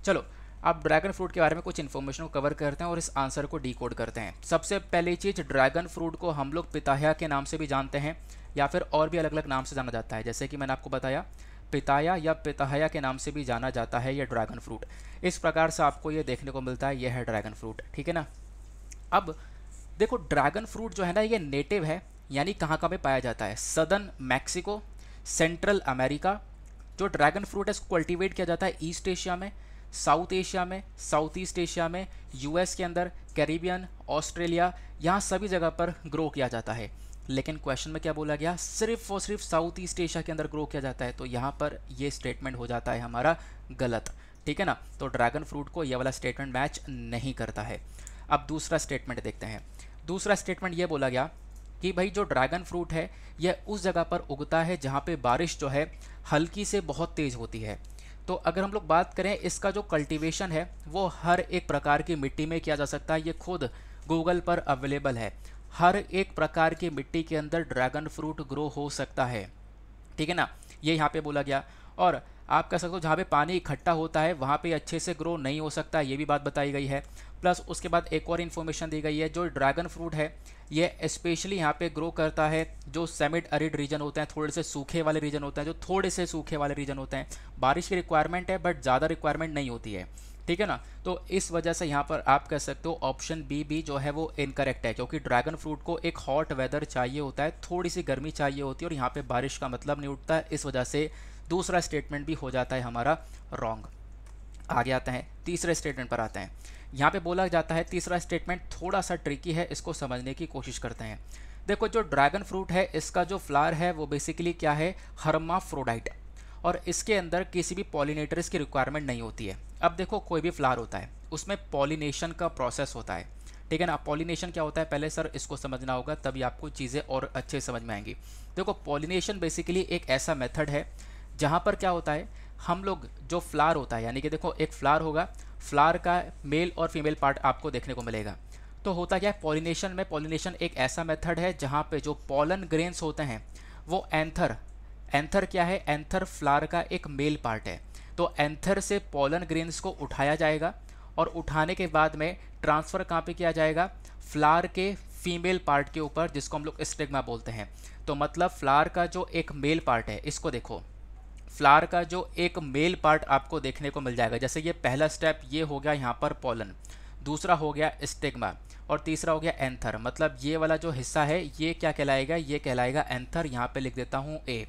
चलो अब ड्रैगन फ्रूट के बारे में कुछ इन्फॉर्मेशन को कवर करते हैं और इस आंसर को डी करते हैं सबसे पहली चीज़ ड्रैगन फ्रूट को हम लोग पिताया के नाम से भी जानते हैं या फिर और भी अलग अलग नाम से जाना जाता है जैसे कि मैंने आपको बताया पिताया या पिताहया के नाम से भी जाना जाता है यह ड्रैगन फ्रूट इस प्रकार से आपको ये देखने को मिलता है यह है ड्रैगन फ्रूट ठीक है ना अब देखो ड्रैगन फ्रूट जो है ना ये नेटिव है यानी कहाँ कहाँ पर पाया जाता है सदर्न मैक्सिको सेंट्रल अमेरिका जो ड्रैगन फ्रूट है इसको कल्टिवेट किया जाता है ईस्ट एशिया में साउथ एशिया में साउथ ईस्ट एशिया में यूएस के अंदर कैरिबियन ऑस्ट्रेलिया यहाँ सभी जगह पर ग्रो किया जाता है लेकिन क्वेश्चन में क्या बोला गया सिर्फ और सिर्फ साउथ ईस्ट एशिया के अंदर ग्रो किया जाता है तो यहाँ पर ये स्टेटमेंट हो जाता है हमारा गलत ठीक है ना तो ड्रैगन फ्रूट को ये वाला स्टेटमेंट मैच नहीं करता है अब दूसरा स्टेटमेंट देखते हैं दूसरा स्टेटमेंट ये बोला गया कि भाई जो ड्रैगन फ्रूट है यह उस जगह पर उगता है जहाँ पर बारिश जो है हल्की से बहुत तेज़ होती है तो अगर हम लोग बात करें इसका जो कल्टिवेशन है वो हर एक प्रकार की मिट्टी में किया जा सकता है ये खुद गूगल पर अवेलेबल है हर एक प्रकार की मिट्टी के अंदर ड्रैगन फ्रूट ग्रो हो सकता है ठीक है ना ये यहाँ पे बोला गया और आप कह सकते हो जहाँ पे पानी इकट्ठा होता है वहाँ पे अच्छे से ग्रो नहीं हो सकता ये भी बात बताई गई है प्लस उसके बाद एक और इन्फॉर्मेशन दी गई है जो ड्रैगन फ्रूट है ये स्पेशली यहाँ पे ग्रो करता है जो सेमिड अरिड रीजन होते हैं थोड़े से सूखे वाले रीजन होते हैं जो थोड़े से सूखे वाले रीजन होते हैं बारिश की रिक्वायरमेंट है बट ज़्यादा रिक्वायरमेंट नहीं होती है ठीक है ना तो इस वजह से यहाँ पर आप कह सकते हो ऑप्शन बी भी जो है वो इनकरेक्ट है क्योंकि ड्रैगन फ्रूट को एक हॉट वेदर चाहिए होता है थोड़ी सी गर्मी चाहिए होती है और यहाँ पे बारिश का मतलब नहीं उठता है इस वजह से दूसरा स्टेटमेंट भी हो जाता है हमारा रॉन्ग आगे आते हैं तीसरे स्टेटमेंट पर आते हैं यहाँ पर बोला जाता है तीसरा स्टेटमेंट थोड़ा सा ट्रिकी है इसको समझने की कोशिश करते हैं देखो जो ड्रैगन फ्रूट है इसका जो फ्लार है वो बेसिकली क्या है हर्मा फ्रोडाइट और इसके अंदर किसी भी पॉलीनेटर्स की रिक्वायरमेंट नहीं होती है अब देखो कोई भी फ्लावर होता है उसमें पॉलीनेशन का प्रोसेस होता है ठीक है ना पॉलीनेशन क्या होता है पहले सर इसको समझना होगा तभी आपको चीज़ें और अच्छे समझ में आएंगी देखो पॉलीनेशन बेसिकली एक ऐसा मेथड है जहाँ पर क्या होता है हम लोग जो फ्लार होता है यानी कि देखो एक फ्लार होगा फ्लार का मेल और फीमेल पार्ट आपको देखने को मिलेगा तो होता क्या है पॉलिनेशन में पॉलिनेशन एक ऐसा मेथड है जहाँ पे जो पॉलन ग्रेन्स होते हैं वो एंथर एंथर क्या है एंथर फ्लार का एक मेल पार्ट है तो एंथर से पोलन ग्रेन्स को उठाया जाएगा और उठाने के बाद में ट्रांसफ़र कहाँ पे किया जाएगा फ्लार के फीमेल पार्ट के ऊपर जिसको हम लोग स्टिग्मा बोलते हैं तो मतलब फ्लार का जो एक मेल पार्ट है इसको देखो फ्लार का जो एक मेल पार्ट आपको देखने को मिल जाएगा जैसे ये पहला स्टेप ये हो गया यहाँ पर पोलन दूसरा हो गया स्टिग्मा और तीसरा हो गया एंथर मतलब ये वाला जो हिस्सा है ये क्या कहलाएगा ये कहलाएगा एंथर यहाँ पर लिख देता हूँ ए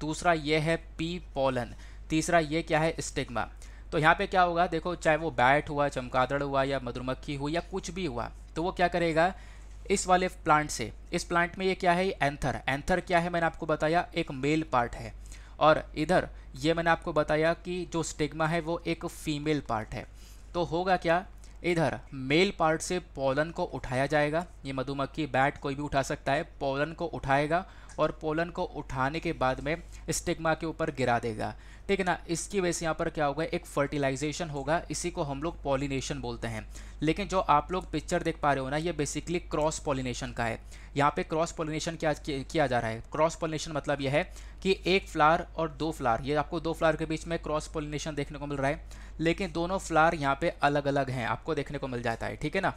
दूसरा ये है पी पोलन तीसरा ये क्या है स्टिग्मा तो यहाँ पे क्या होगा देखो चाहे वो बैट हुआ चमकादड़ हुआ या मधुमक्खी हुई या कुछ भी हुआ तो वो क्या करेगा इस वाले प्लांट से इस प्लांट में ये क्या है एंथर एंथर क्या है मैंने आपको बताया एक मेल पार्ट है और इधर ये मैंने आपको बताया कि जो स्टिग्मा है वो एक फीमेल पार्ट है तो होगा क्या इधर मेल पार्ट से पोलन को उठाया जाएगा ये मधुमक्खी बैट कोई भी उठा सकता है पोलन को उठाएगा और पोलन को उठाने के बाद में स्टिग्मा के ऊपर गिरा देगा ठीक है ना इसकी वजह से यहाँ पर क्या होगा एक फर्टिलाइजेशन होगा इसी को हम लोग पॉलिनेशन बोलते हैं लेकिन जो आप लोग पिक्चर देख पा रहे हो ना ये बेसिकली क्रॉस पॉलिनेशन का है यहाँ पे क्रॉस पॉलिनेशन क्या किया जा रहा है क्रॉस पॉलिनेशन मतलब यह है कि एक फ्लार और दो फ्लार ये आपको दो फ्लार के बीच में क्रॉस पॉलिनेशन देखने को मिल रहा है लेकिन दोनों फ्लार यहाँ पे अलग अलग हैं आपको देखने को मिल जाता है ठीक है ना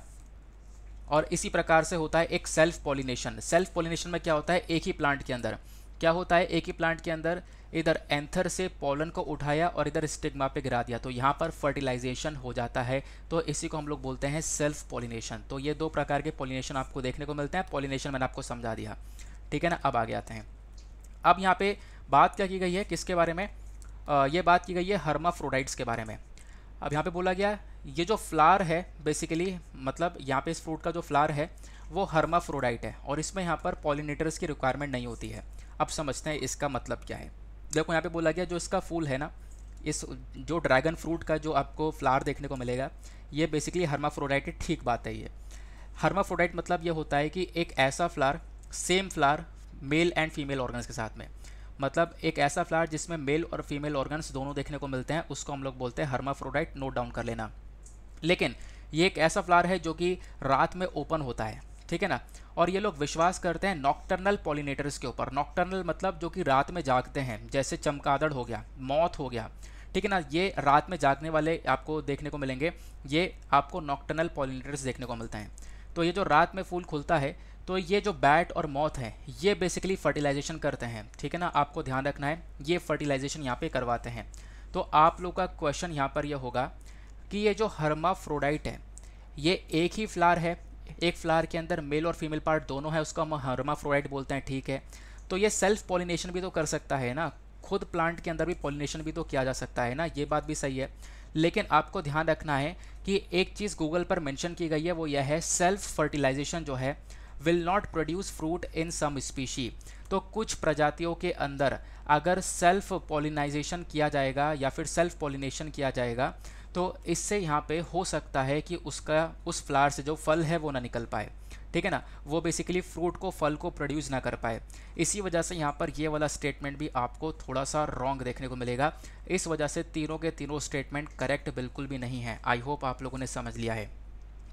और इसी प्रकार से होता है एक सेल्फ पॉलिनेशन सेल्फ पॉलिनेशन में क्या होता है एक ही प्लांट के अंदर क्या होता है एक ही प्लांट के अंदर इधर एंथर से पोलन को उठाया और इधर स्टिग्मा पे गिरा दिया तो यहाँ पर फर्टिलाइजेशन हो जाता है तो इसी को हम लोग बोलते हैं सेल्फ पॉलिनेशन तो ये दो प्रकार के पॉलिनेशन आपको देखने को मिलते हैं पॉलिनेशन मैंने आपको समझा दिया ठीक है ना अब आगे आते हैं अब यहाँ पे बात क्या की गई है किसके बारे में आ, ये बात की गई है हर्माफ्रोडाइट्स के बारे में अब यहाँ पे बोला गया ये जो फ्लार है बेसिकली मतलब यहाँ पे इस फ्रूट का जो फ्लार है वो हर्माफ्रोडाइट है और इसमें यहाँ पर पॉलिनेटर्स की रिक्वायरमेंट नहीं होती है अब समझते हैं इसका मतलब क्या है देखो यहाँ पे बोला गया जो इसका फूल है ना इस जो ड्रैगन फ्रूट का जो आपको फ्लार देखने को मिलेगा ये बेसिकली हर्माफ्रोडाइट ठीक बात है ये हर्माफ्रोडाइट मतलब ये होता है कि एक ऐसा flower same flower male and female organs के साथ में मतलब एक ऐसा फ्लावर जिसमें मेल और फीमेल ऑर्गन्स दोनों देखने को मिलते हैं उसको हम लोग बोलते हैं हर्माफ्रोडाइट नोट डाउन कर लेना लेकिन ये एक ऐसा फ्लावर है जो कि रात में ओपन होता है ठीक है ना और ये लोग विश्वास करते हैं नॉक्टर्नल पॉलिनेटर्स के ऊपर नॉक्टर्नल मतलब जो कि रात में जागते हैं जैसे चमकादड़ हो गया मौत हो गया ठीक है ना ये रात में जागने वाले आपको देखने को मिलेंगे ये आपको नॉक्टर्नल पॉलिनेटर्स देखने को मिलते हैं तो ये जो रात में फूल खुलता है तो ये जो बैट और मौत हैं ये बेसिकली फर्टिलाइजेशन करते हैं ठीक है ना आपको ध्यान रखना है ये फर्टिलाइजेशन यहाँ पे करवाते हैं तो आप लोग का क्वेश्चन यहाँ पर यह होगा कि ये जो हर्माफ्रोडाइट है ये एक ही फ्लार है एक फ्लार के अंदर मेल और फीमेल पार्ट दोनों है उसको हम हर्माफ्रोडाइट बोलते हैं ठीक है तो ये सेल्फ पॉलिनेशन भी तो कर सकता है ना खुद प्लांट के अंदर भी पॉलिनेशन भी तो किया जा सकता है ना ये बात भी सही है लेकिन आपको ध्यान रखना है कि एक चीज़ गूगल पर मेंशन की गई है वो यह है सेल्फ फर्टिलाइजेशन जो है will not produce fruit in some species तो कुछ प्रजातियों के अंदर अगर सेल्फ पॉलिनाइजेशन किया जाएगा या फिर सेल्फ पोलिनेशन किया जाएगा तो इससे यहाँ पे हो सकता है कि उसका उस फ्लावर से जो फल है वो ना निकल पाए ठीक है ना वो बेसिकली फ्रूट को फल को प्रोड्यूस ना कर पाए इसी वजह से यहाँ पर ये वाला स्टेटमेंट भी आपको थोड़ा सा रॉन्ग देखने को मिलेगा इस वजह से तीनों के तीनों स्टेटमेंट करेक्ट बिल्कुल भी नहीं है आई होप आप लोगों ने समझ लिया है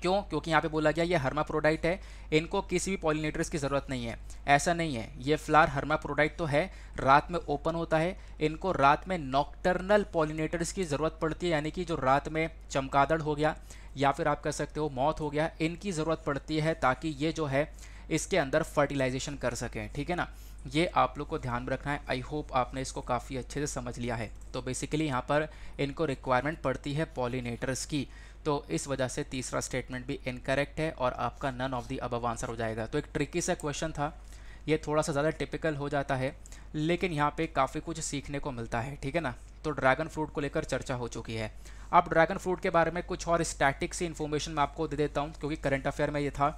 क्यों क्योंकि यहाँ पे बोला गया ये हर्माप्रोडाइट है इनको किसी भी पॉलिनेटर्स की ज़रूरत नहीं है ऐसा नहीं है ये फ्लार हर्माप्रोडाइट तो है रात में ओपन होता है इनको रात में नॉक्टर्नल पॉलिनेटर्स की ज़रूरत पड़ती है यानी कि जो रात में चमकादड़ हो गया या फिर आप कह सकते हो मौत हो गया इनकी ज़रूरत पड़ती है ताकि ये जो है इसके अंदर फर्टिलाइजेशन कर सकें ठीक है ना ये आप लोग को ध्यान में रखना है आई होप आपने इसको काफ़ी अच्छे से समझ लिया है तो बेसिकली यहाँ पर इनको रिक्वायरमेंट पड़ती है पॉलिनेटर्स की तो इस वजह से तीसरा स्टेटमेंट भी इनकरेक्ट है और आपका none of the above answer हो जाएगा तो एक ट्रिकी सा क्वेश्चन था ये थोड़ा सा ज़्यादा टिपिकल हो जाता है लेकिन यहाँ पे काफ़ी कुछ सीखने को मिलता है ठीक है ना तो ड्रैगन फ्रूट को लेकर चर्चा हो चुकी है अब ड्रैगन फ्रूट के बारे में कुछ और स्टैटिक सी इन्फॉर्मेशन मैं आपको दे देता हूँ क्योंकि करंट अफेयर में ये था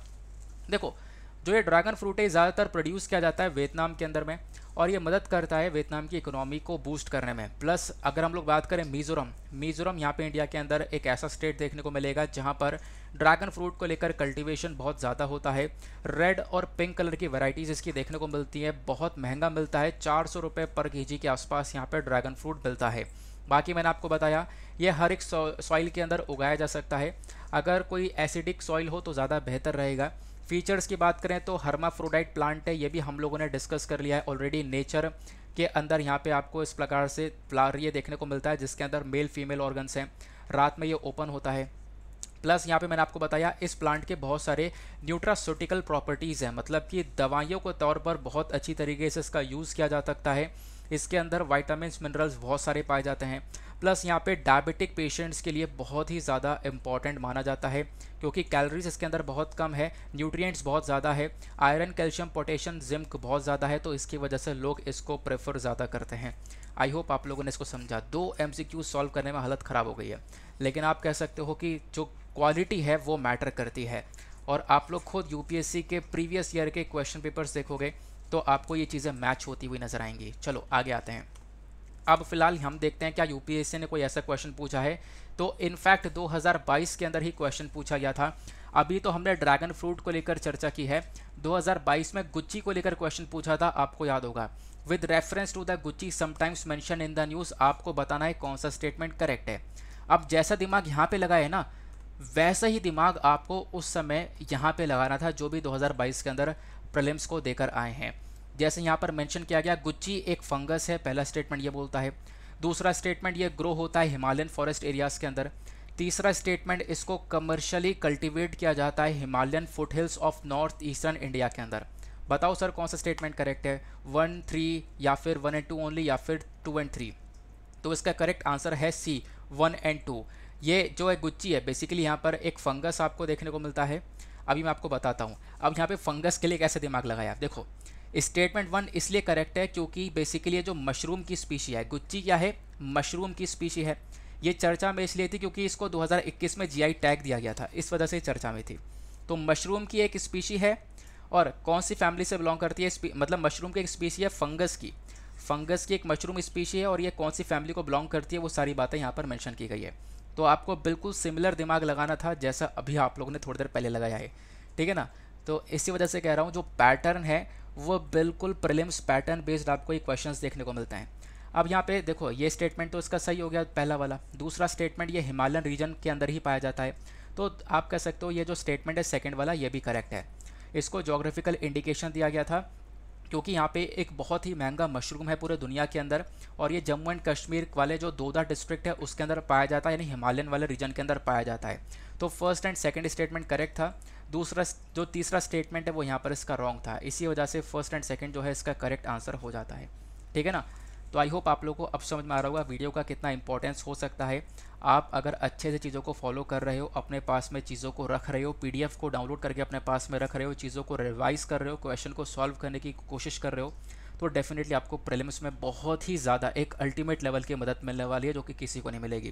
देखो जो ये ड्रैगन फ्रूट है ज़्यादातर प्रोड्यूस किया जाता है वियतनाम के अंदर में और ये मदद करता है वियतनाम की इकोनॉमी को बूस्ट करने में प्लस अगर हम लोग बात करें मिज़ोरम मिज़ोरम यहाँ पे इंडिया के अंदर एक ऐसा स्टेट देखने को मिलेगा जहाँ पर ड्रैगन फ्रूट को लेकर कल्टीवेशन बहुत ज़्यादा होता है रेड और पिंक कलर की वैराइटीज़ इसकी देखने को मिलती है बहुत महंगा मिलता है चार सौ पर के जी के आसपास यहाँ पर ड्रैगन फ्रूट मिलता है बाकी मैंने आपको बताया ये हर एक सॉइल के अंदर उगाया जा सकता है अगर कोई एसिडिक सॉइल हो तो ज़्यादा बेहतर रहेगा फीचर्स की बात करें तो हर्माफ्रोडाइट प्लांट है ये भी हम लोगों ने डिस्कस कर लिया है ऑलरेडी नेचर के अंदर यहाँ पे आपको इस प्रकार से फ्लावर ये देखने को मिलता है जिसके अंदर मेल फीमेल ऑर्गन्स हैं रात में ये ओपन होता है प्लस यहाँ पे मैंने आपको बताया इस प्लांट के बहुत सारे न्यूट्रासोटिकल प्रॉपर्टीज़ हैं मतलब कि दवाइयों के तौर पर बहुत अच्छी तरीके से इसका यूज़ किया जा सकता है इसके अंदर वाइटामस मिनरल्स बहुत सारे पाए जाते हैं प्लस यहाँ पे डायबिटिक पेशेंट्स के लिए बहुत ही ज़्यादा इम्पॉर्टेंट माना जाता है क्योंकि कैलोरीज इसके अंदर बहुत कम है न्यूट्रिएंट्स बहुत ज़्यादा है आयरन कैल्शियम पोटेशियम जिंक बहुत ज़्यादा है तो इसकी वजह से लोग इसको प्रेफर ज़्यादा करते हैं आई होप आप लोगों ने इसको समझा दो एम सॉल्व करने में हालत ख़राब हो गई है लेकिन आप कह सकते हो कि जो क्वालिटी है वो मैटर करती है और आप लोग खुद यू के प्रीवियस ईयर के क्वेश्चन पेपर्स देखोगे तो आपको ये चीज़ें मैच होती हुई नज़र आएंगी चलो आगे आते हैं अब फिलहाल हम देखते हैं क्या यूपीएससी ने कोई ऐसा क्वेश्चन पूछा है तो इनफैक्ट 2022 के अंदर ही क्वेश्चन पूछा गया था अभी तो हमने ड्रैगन फ्रूट को लेकर चर्चा की है 2022 में गुच्ची को लेकर क्वेश्चन पूछा था आपको याद होगा with reference to the Gucci sometimes mentioned in the news आपको बताना है कौन सा स्टेटमेंट करेक्ट है अब जैसा दिमाग यहाँ पे लगा है ना वैसा ही दिमाग आपको उस समय यहाँ पे लगाना था जो भी 2022 के अंदर प्रलिम्स को देकर आए हैं जैसे यहाँ पर मेंशन किया गया गुच्ची एक फंगस है पहला स्टेटमेंट ये बोलता है दूसरा स्टेटमेंट ये ग्रो होता है हिमालयन फॉरेस्ट एरियाज़ के अंदर तीसरा स्टेटमेंट इसको कमर्शियली कल्टिवेट किया जाता है Himalayan foot hills of north eastern India के अंदर बताओ सर कौन सा स्टेटमेंट करेक्ट है वन थ्री या फिर वन एंड टू ओनली या फिर टू एंड थ्री तो इसका करेक्ट आंसर है सी वन एंड टू ये जो है गुच्ची है बेसिकली यहाँ पर एक फंगस आपको देखने को मिलता है अभी मैं आपको बताता हूँ अब यहाँ पे फंगस के लिए कैसे दिमाग लगाया देखो स्टेटमेंट वन इसलिए करेक्ट है क्योंकि बेसिकली जो मशरूम की स्पीशी है गुच्ची क्या है मशरूम की स्पीशी है ये चर्चा में इसलिए थी क्योंकि इसको 2021 में जीआई टैग दिया गया था इस वजह से चर्चा में थी तो मशरूम की एक स्पीशी है और कौन सी फैमिली से बिलोंग करती है मतलब मशरूम की एक स्पीशी है फंगस की फंगस की एक मशरूम स्पीशी है और ये कौन सी फैमिली को बिलोंग करती है वो सारी बातें यहाँ पर मैंशन की गई है तो आपको बिल्कुल सिमिलर दिमाग लगाना था जैसा अभी आप लोगों ने थोड़ी देर पहले लगाया है ठीक है ना तो इसी वजह से कह रहा हूँ जो पैटर्न है वो बिल्कुल प्रिलिम्स पैटर्न बेस्ड आपको ये क्वेश्चंस देखने को मिलते हैं अब यहाँ पे देखो ये स्टेटमेंट तो इसका सही हो गया पहला वाला दूसरा स्टेटमेंट ये हिमालयन रीजन के अंदर ही पाया जाता है तो आप कह सकते हो ये जो स्टेटमेंट है सेकेंड वाला ये भी करेक्ट है इसको जोग्राफिकल इंडिकेशन दिया गया था क्योंकि यहाँ पे एक बहुत ही महंगा मशरूम है पूरे दुनिया के अंदर और ये जम्मू एंड कश्मीर वाले जो दोदा डिस्ट्रिक्ट है उसके अंदर पाया जाता है यानी हिमालयन वाले रीजन के अंदर पाया जाता है तो first and second statement correct था दूसरा जो तीसरा स्टेटमेंट है वो यहाँ पर इसका रॉन्ग था इसी वजह से फर्स्ट एंड सेकेंड जो है इसका करेक्ट आंसर हो जाता है ठीक है ना तो आई होप आप लोग को अब समझ में आ रहा होगा वीडियो का कितना इंपॉर्टेंस हो सकता है आप अगर अच्छे से चीज़ों को फॉलो कर रहे हो अपने पास में चीज़ों को रख रहे हो पीडीएफ को डाउनलोड करके अपने पास में रख रहे हो चीज़ों को रिवाइज कर रहे हो क्वेश्चन को सॉल्व करने की कोशिश कर रहे हो तो डेफिनेटली आपको प्रिलिम्स में बहुत ही ज़्यादा एक अल्टीमेट लेवल की मदद मिलने वाली है जो कि किसी को नहीं मिलेगी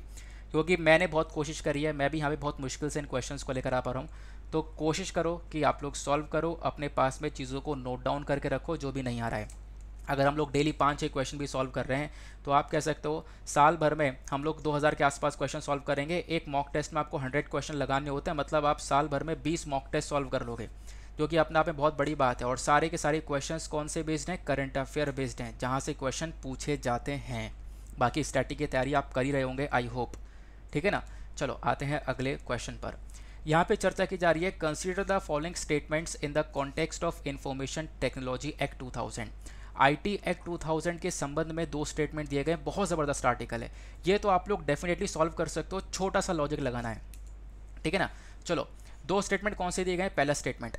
क्योंकि मैंने बहुत कोशिश करी है मैं भी यहाँ पर बहुत मुश्किल से इन क्वेश्चन को लेकर आ पा रहा हूँ तो कोशिश करो कि आप लोग सॉल्व करो अपने पास में चीज़ों को नोट डाउन करके रखो जो भी नहीं आ रहा है अगर हम लोग डेली पाँच छः क्वेश्चन भी सॉल्व कर रहे हैं तो आप कह सकते हो साल भर में हम लोग 2000 के आसपास क्वेश्चन सॉल्व करेंगे एक मॉक टेस्ट में आपको 100 क्वेश्चन लगाने होते हैं मतलब आप साल भर में 20 मॉक टेस्ट सॉल्व कर लोगे जो कि अपने आप में बहुत बड़ी बात है और सारे के सारे क्वेश्चन कौन से बेस्ड हैं करंट अफेयर बेस्ड हैं जहाँ से क्वेश्चन पूछे जाते हैं बाकी स्टैटिक की तैयारी आप कर ही रहे होंगे आई होप ठीक है ना चलो आते हैं अगले क्वेश्चन पर यहाँ पे चर्चा की जा रही है consider the following statements in the context of information technology act 2000 IT act 2000 के संबंध में दो स्टेटमेंट दिए गए बहुत ज़बरदस्त आर्टिकल है ये तो आप लोग डेफिनेटली सॉल्व कर सकते हो छोटा सा लॉजिक लगाना है ठीक है ना चलो दो स्टेटमेंट कौन से दिए गए पहला स्टेटमेंट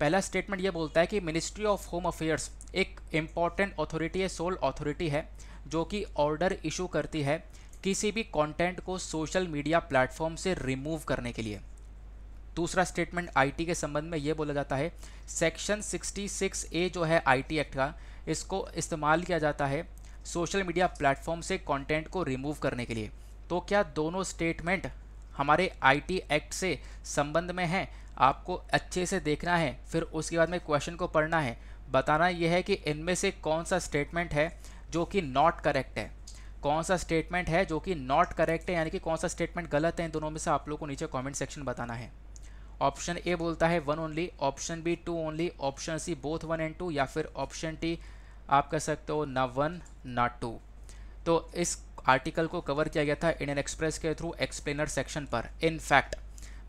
पहला स्टेटमेंट ये बोलता है कि मिनिस्ट्री ऑफ होम अफेयर्स एक इम्पॉर्टेंट अथॉरिटी है सोल अथॉरिटी है जो कि ऑर्डर इशू करती है किसी भी कंटेंट को सोशल मीडिया प्लेटफॉर्म से रिमूव करने के लिए दूसरा स्टेटमेंट आईटी के संबंध में ये बोला जाता है सेक्शन 66 ए जो है आईटी एक्ट का इसको इस्तेमाल किया जाता है सोशल मीडिया प्लेटफॉर्म से कंटेंट को रिमूव करने के लिए तो क्या दोनों स्टेटमेंट हमारे आईटी एक्ट से संबंध में हैं आपको अच्छे से देखना है फिर उसके बाद में क्वेश्चन को पढ़ना है बताना यह है कि इनमें से कौन सा स्टेटमेंट है जो कि नॉट करेक्ट है कौन सा स्टेटमेंट है जो कि नॉट करेक्ट है यानी कि कौन सा स्टेटमेंट गलत है इन दोनों में से आप लोग को नीचे कमेंट सेक्शन बताना है ऑप्शन ए बोलता है one only option B two only option C both one and two या फिर ऑप्शन टी आप कह सकते हो ना वन ना टू तो इस आर्टिकल को कवर किया गया था इंडियन एक्सप्रेस के थ्रू एक्सप्लेनर सेक्शन पर इनफैक्ट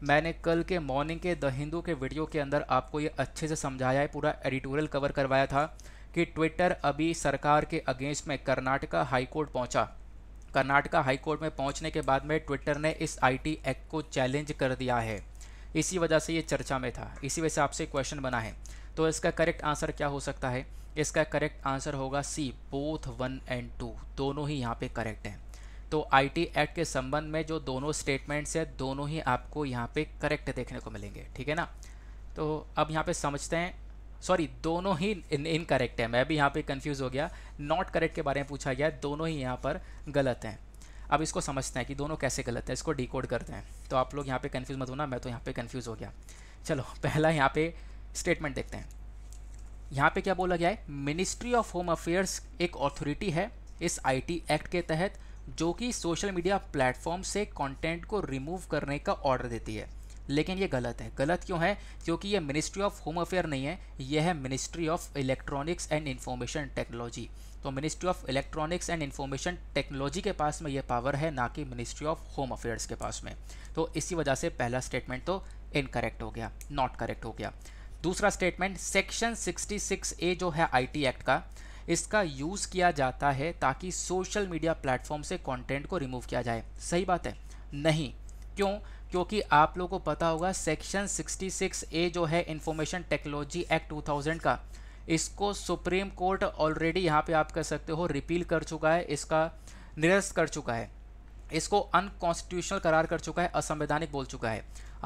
मैंने कल के मॉर्निंग के द हिंदू के वीडियो के अंदर आपको ये अच्छे से समझाया है पूरा एडिटोरियल कवर करवाया था कि ट्विटर अभी सरकार के अगेंस्ट में कर्नाटका हाईकोर्ट पहुंचा कर्नाटका हाईकोर्ट में पहुंचने के बाद में ट्विटर ने इस आईटी एक्ट को चैलेंज कर दिया है इसी वजह से ये चर्चा में था इसी वजह से आपसे क्वेश्चन बना है तो इसका करेक्ट आंसर क्या हो सकता है इसका करेक्ट आंसर होगा C both one and two दोनों ही यहाँ पे करेक्ट हैं तो आईटी एक्ट के संबंध में जो दोनों स्टेटमेंट्स हैं दोनों ही आपको यहाँ पे करेक्ट देखने को मिलेंगे ठीक है ना तो अब यहाँ पे समझते हैं सॉरी दोनों ही इनकरेक्ट है मैं भी यहाँ पे कंफ्यूज हो गया नॉट करेक्ट के बारे में पूछा गया दोनों ही यहाँ पर गलत हैं अब इसको समझते हैं कि दोनों कैसे गलत हैं इसको डिकोड करते हैं तो आप लोग यहाँ पे कन्फ्यूज़ मत होना मैं तो यहाँ पे कन्फ्यूज़ हो गया चलो पहला यहाँ पे स्टेटमेंट देखते हैं यहाँ पे क्या बोला गया है मिनिस्ट्री ऑफ होम अफेयर्स एक ऑथोरिटी है इस आईटी एक्ट के तहत जो कि सोशल मीडिया प्लेटफॉर्म से कंटेंट को रिमूव करने का ऑर्डर देती है लेकिन ये गलत है गलत क्यों है क्योंकि ये मिनिस्ट्री ऑफ होम अफेयर नहीं है यह है ministry of electronics and information technology तो ministry of electronics and information technology के पास में ये पावर है ना कि मिनिस्ट्री ऑफ होम अफेयर्स के पास में तो इसी वजह से पहला स्टेटमेंट तो इनकरेक्ट हो गया नॉट करेक्ट हो गया दूसरा स्टेटमेंट सेक्शन 66 ए जो है आईटी एक्ट का इसका यूज़ किया जाता है ताकि सोशल मीडिया प्लेटफॉर्म से कॉन्टेंट को रिमूव किया जाए सही बात है नहीं क्यों क्योंकि आप लोगों को पता होगा सेक्शन 66 ए जो है इंफॉर्मेशन टेक्नोलॉजी एक्ट 2000 का इसको सुप्रीम कोर्ट ऑलरेडी यहाँ पे आप कह सकते हो रिपील कर चुका है इसका निरस्त कर चुका है इसको अनकॉन्स्टिट्यूशनल करार कर चुका है असंवैधानिक बोल चुका है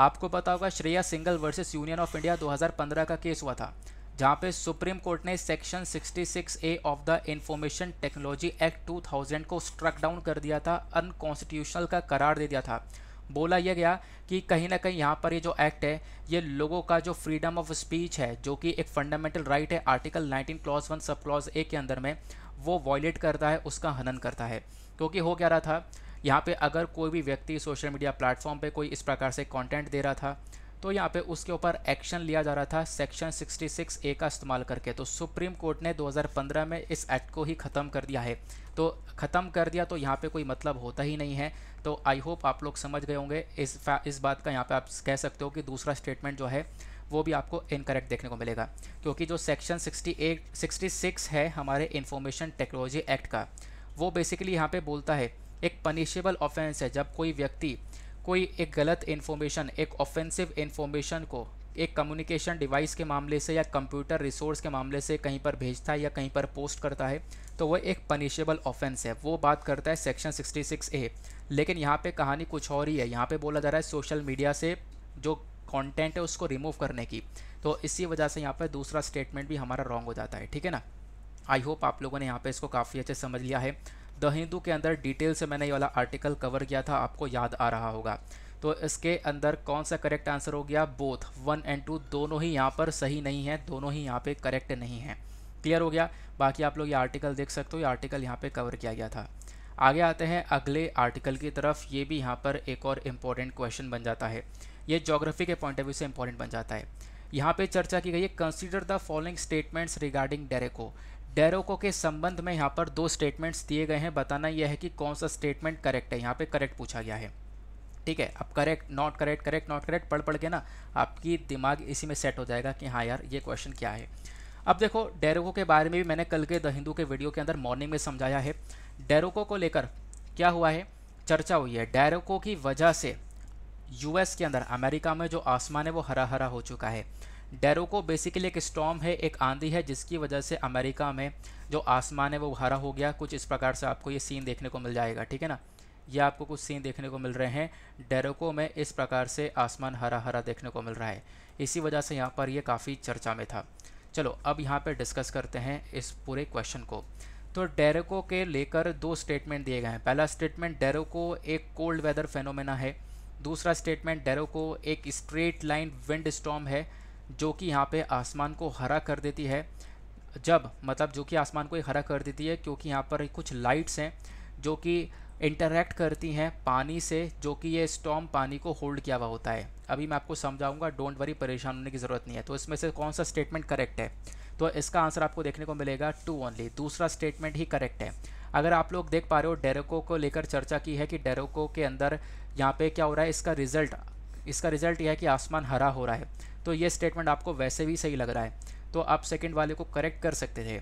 आपको पता होगा Shreya Singhal versus union of India 2015 का केस हुआ था जहाँ पे सुप्रीम कोर्ट ने section 66 A of the information technology act 2000 को स्ट्रक डाउन कर दिया था अनकॉन्स्टिट्यूशनल का करार दे दिया था बोला यह गया कि कहीं ना कहीं यहाँ पर ये जो एक्ट है ये लोगों का जो फ्रीडम ऑफ स्पीच है जो कि एक फंडामेंटल राइट right है article 19 clause one sub clause A के अंदर में वो वॉयलेट करता है उसका हनन करता है क्योंकि हो क्या रहा था यहाँ पे अगर कोई भी व्यक्ति सोशल मीडिया प्लेटफॉर्म पे कोई इस प्रकार से कंटेंट दे रहा था तो यहाँ पे उसके ऊपर एक्शन लिया जा रहा था सेक्शन 66 ए का इस्तेमाल करके तो सुप्रीम कोर्ट ने 2015 में इस एक्ट को ही ख़त्म कर दिया है तो ख़त्म कर दिया तो यहाँ पे कोई मतलब होता ही नहीं है तो आई होप आप लोग समझ गए होंगे इस इस बात का यहाँ पे आप कह सकते हो कि दूसरा स्टेटमेंट जो है वो भी आपको इनकरेक्ट देखने को मिलेगा क्योंकि जो सेक्शन सिक्सटी 66 है हमारे इन्फॉर्मेशन टेक्नोलॉजी एक्ट का वो बेसिकली यहाँ पर बोलता है एक पनिशेबल ऑफेंस है जब कोई व्यक्ति कोई एक गलत इन्फॉर्मेशन एक ऑफेंसिव इन्फॉर्मेशन को एक कम्युनिकेशन डिवाइस के मामले से या कंप्यूटर रिसोर्स के मामले से कहीं पर भेजता है या कहीं पर पोस्ट करता है तो वह एक पनिशेबल ऑफेंस है वो बात करता है सेक्शन 66 ए लेकिन यहाँ पे कहानी कुछ और ही है यहाँ पे बोला जा रहा है सोशल मीडिया से जो कंटेंट है उसको रिमूव करने की तो इसी वजह से यहाँ पर दूसरा स्टेटमेंट भी हमारा रॉन्ग हो जाता है ठीक है ना आई होप आप लोगों ने यहाँ पर इसको काफ़ी अच्छे समझ लिया है द हिंदू के अंदर डिटेल से मैंने ये वाला आर्टिकल कवर किया था आपको याद आ रहा होगा तो इसके अंदर कौन सा करेक्ट आंसर हो गया बोथ वन एंड टू दोनों ही यहाँ पर सही नहीं है दोनों ही यहाँ पे करेक्ट नहीं है क्लियर हो गया बाकी आप लोग ये आर्टिकल देख सकते हो ये आर्टिकल यहाँ पे कवर किया गया था आगे आते हैं अगले आर्टिकल की तरफ ये भी यहाँ पर एक और इम्पॉर्टेंट क्वेश्चन बन जाता है ये जोग्राफी के पॉइंट ऑफ व्यू से इम्पॉर्टेंट बन जाता है यहाँ पर चर्चा की गई है consider the following statements regarding derecho derecho के संबंध में यहाँ पर दो स्टेटमेंट्स दिए गए हैं बताना यह है कि कौन सा स्टेटमेंट करेक्ट है यहाँ पे करेक्ट पूछा गया है ठीक है अब correct not correct correct not correct पढ़ पढ़ के ना आपकी दिमाग इसी में सेट हो जाएगा कि हाँ यार ये क्वेश्चन क्या है अब देखो डेरोको के बारे में भी मैंने कल के द हिंदू के वीडियो के अंदर मॉर्निंग में समझाया है डेरोको को लेकर क्या हुआ है चर्चा हुई है डेरोको की वजह से यूएस के अंदर अमेरिका में जो आसमान है वो हरा हरा हो चुका है डेरोको बेसिकली एक स्टॉम है एक आंधी है जिसकी वजह से अमेरिका में जो आसमान है वो हरा हो गया कुछ इस प्रकार से आपको ये सीन देखने को मिल जाएगा ठीक है ना ये आपको कुछ सीन देखने को मिल रहे हैं डेरोको में इस प्रकार से आसमान हरा हरा देखने को मिल रहा है इसी वजह से यहाँ पर ये काफ़ी चर्चा में था चलो अब यहाँ पर डिस्कस करते हैं इस पूरे क्वेश्चन को तो डेरेको के लेकर दो स्टेटमेंट दिए गए हैं पहला स्टेटमेंट डेरोको एक कोल्ड वेदर फेनोमेना है दूसरा स्टेटमेंट डेरोको एक स्ट्रेट लाइन विंड स्टॉम है जो कि यहाँ पे आसमान को हरा कर देती है जब मतलब जो कि आसमान को हरा कर देती है क्योंकि यहाँ पर कुछ लाइट्स हैं जो कि इंटरैक्ट करती हैं पानी से जो कि ये स्टॉम पानी को होल्ड किया हुआ होता है अभी मैं आपको समझाऊंगा डोंट वरी परेशान होने की ज़रूरत नहीं है तो इसमें से कौन सा स्टेटमेंट करेक्ट है तो इसका आंसर आपको देखने को मिलेगा टू ओनली दूसरा स्टेटमेंट ही करेक्ट है अगर आप लोग देख पा रहे हो डेरेको को लेकर चर्चा की है कि डेरेको के अंदर यहाँ पे क्या हो रहा है इसका रिजल्ट इसका रिजल्ट यह है कि आसमान हरा हो रहा है तो ये स्टेटमेंट आपको वैसे भी सही लग रहा है तो आप सेकेंड वाले को करेक्ट कर सकते थे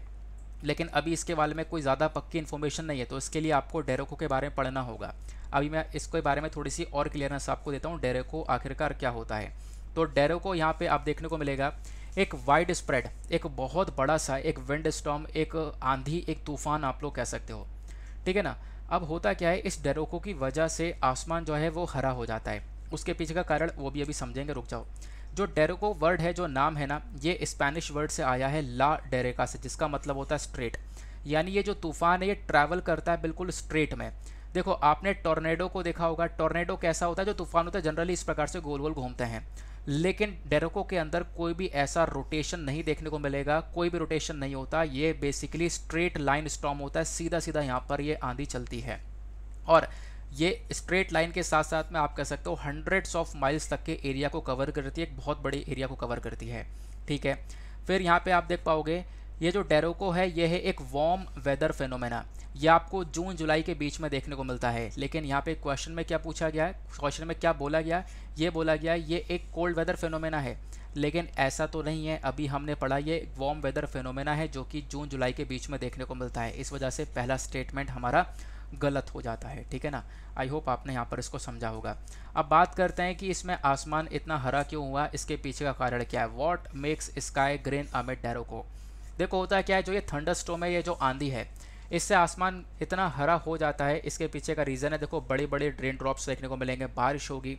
लेकिन अभी इसके बारे में कोई ज़्यादा पक्की इन्फॉर्मेशन नहीं है तो इसके लिए आपको डेरेको के बारे में पढ़ना होगा अभी मैं इसके बारे में थोड़ी सी और क्लियरनेस आपको देता हूँ डेरेको आखिरकार क्या होता है तो डेरेको यहाँ पे आप देखने को मिलेगा एक वाइड स्प्रेड एक बहुत बड़ा सा एक विंड स्टॉम एक आंधी एक तूफान आप लोग कह सकते हो ठीक है ना अब होता क्या है इस डेरोको की वजह से आसमान जो है वो हरा हो जाता है उसके पीछे का कारण वो भी अभी समझेंगे रुक जाओ जो डेरेको वर्ड है जो नाम है ना ये स्पेनिश वर्ड से आया है ला डेरेका से जिसका मतलब होता है स्ट्रेट यानी ये जो तूफान है ये ट्रैवल करता है बिल्कुल स्ट्रेट में देखो आपने टोर्नेडो को देखा होगा टोर्नेडो कैसा होता है जो तूफान होता है जनरली इस प्रकार से गोल गोल घूमते हैं लेकिन डेरेको के अंदर कोई भी ऐसा रोटेशन नहीं देखने को मिलेगा कोई भी रोटेशन नहीं होता ये बेसिकली स्ट्रेट लाइन स्टॉम होता है सीधा सीधा यहाँ पर ये आंधी चलती है और ये स्ट्रेट लाइन के साथ साथ में आप कह सकते हो हंड्रेड्स ऑफ माइल्स तक के एरिया को कवर करती है एक बहुत बड़े एरिया को कवर करती है ठीक है फिर यहाँ पे आप देख पाओगे ये जो डेरोको है ये है एक वार्म वेदर फेनोमेना ये आपको जून जुलाई के बीच में देखने को मिलता है लेकिन यहाँ पे क्वेश्चन में क्या पूछा गया है क्वेश्चन में क्या बोला गया ये बोला गया ये एक कोल्ड वेदर फेनोमेना है लेकिन ऐसा तो नहीं है अभी हमने पढ़ा ये वार्म वेदर फेनोमेना है जो कि जून जुलाई के बीच में देखने को मिलता है इस वजह से पहला स्टेटमेंट हमारा गलत हो जाता है ठीक है ना आई होप आपने यहाँ पर इसको समझा होगा अब बात करते हैं कि इसमें आसमान इतना हरा क्यों हुआ इसके पीछे का कारण क्या है वॉट मेक्स स्काई ग्रीन अमिट डेरो को देखो होता है क्या है जो ये थंडर स्टोम है ये जो आंधी है इससे आसमान इतना हरा हो जाता है इसके पीछे का रीज़न है देखो बड़े बड़े ड्रेन ड्रॉप्स देखने को मिलेंगे बारिश होगी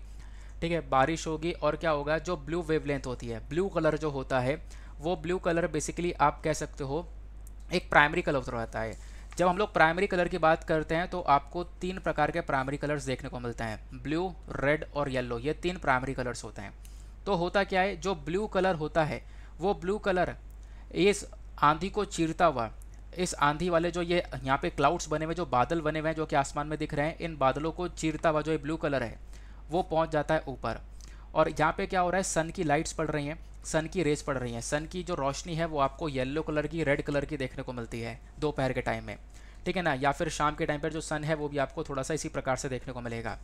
ठीक है बारिश होगी और क्या होगा जो ब्लू वेवलेंथ होती है ब्लू कलर जो होता है वो ब्लू कलर बेसिकली आप कह सकते हो एक प्राइमरी कलर होता है जब हम लोग प्राइमरी कलर की बात करते हैं तो आपको तीन प्रकार के प्राइमरी कलर्स देखने को मिलते हैं ब्लू रेड और येल्लो ये तीन प्राइमरी कलर्स होते हैं तो होता क्या है जो ब्लू कलर होता है वो ब्लू कलर इस आंधी को चीरता हुआ इस आंधी वाले जो ये यहाँ पे क्लाउड्स बने हुए जो बादल बने हुए हैं जो कि आसमान में दिख रहे हैं इन बादलों को चीरता हुआ जो ये ब्लू कलर है वो पहुँच जाता है ऊपर और यहाँ पे क्या हो रहा है सन की लाइट्स पड़ रही हैं सन की रेज पड़ रही हैं सन की जो रोशनी है वो आपको येलो कलर की रेड कलर की देखने को मिलती है दोपहर के टाइम में ठीक है ना या फिर शाम के टाइम पर जो सन है वो भी आपको थोड़ा सा इसी प्रकार से देखने को मिलेगा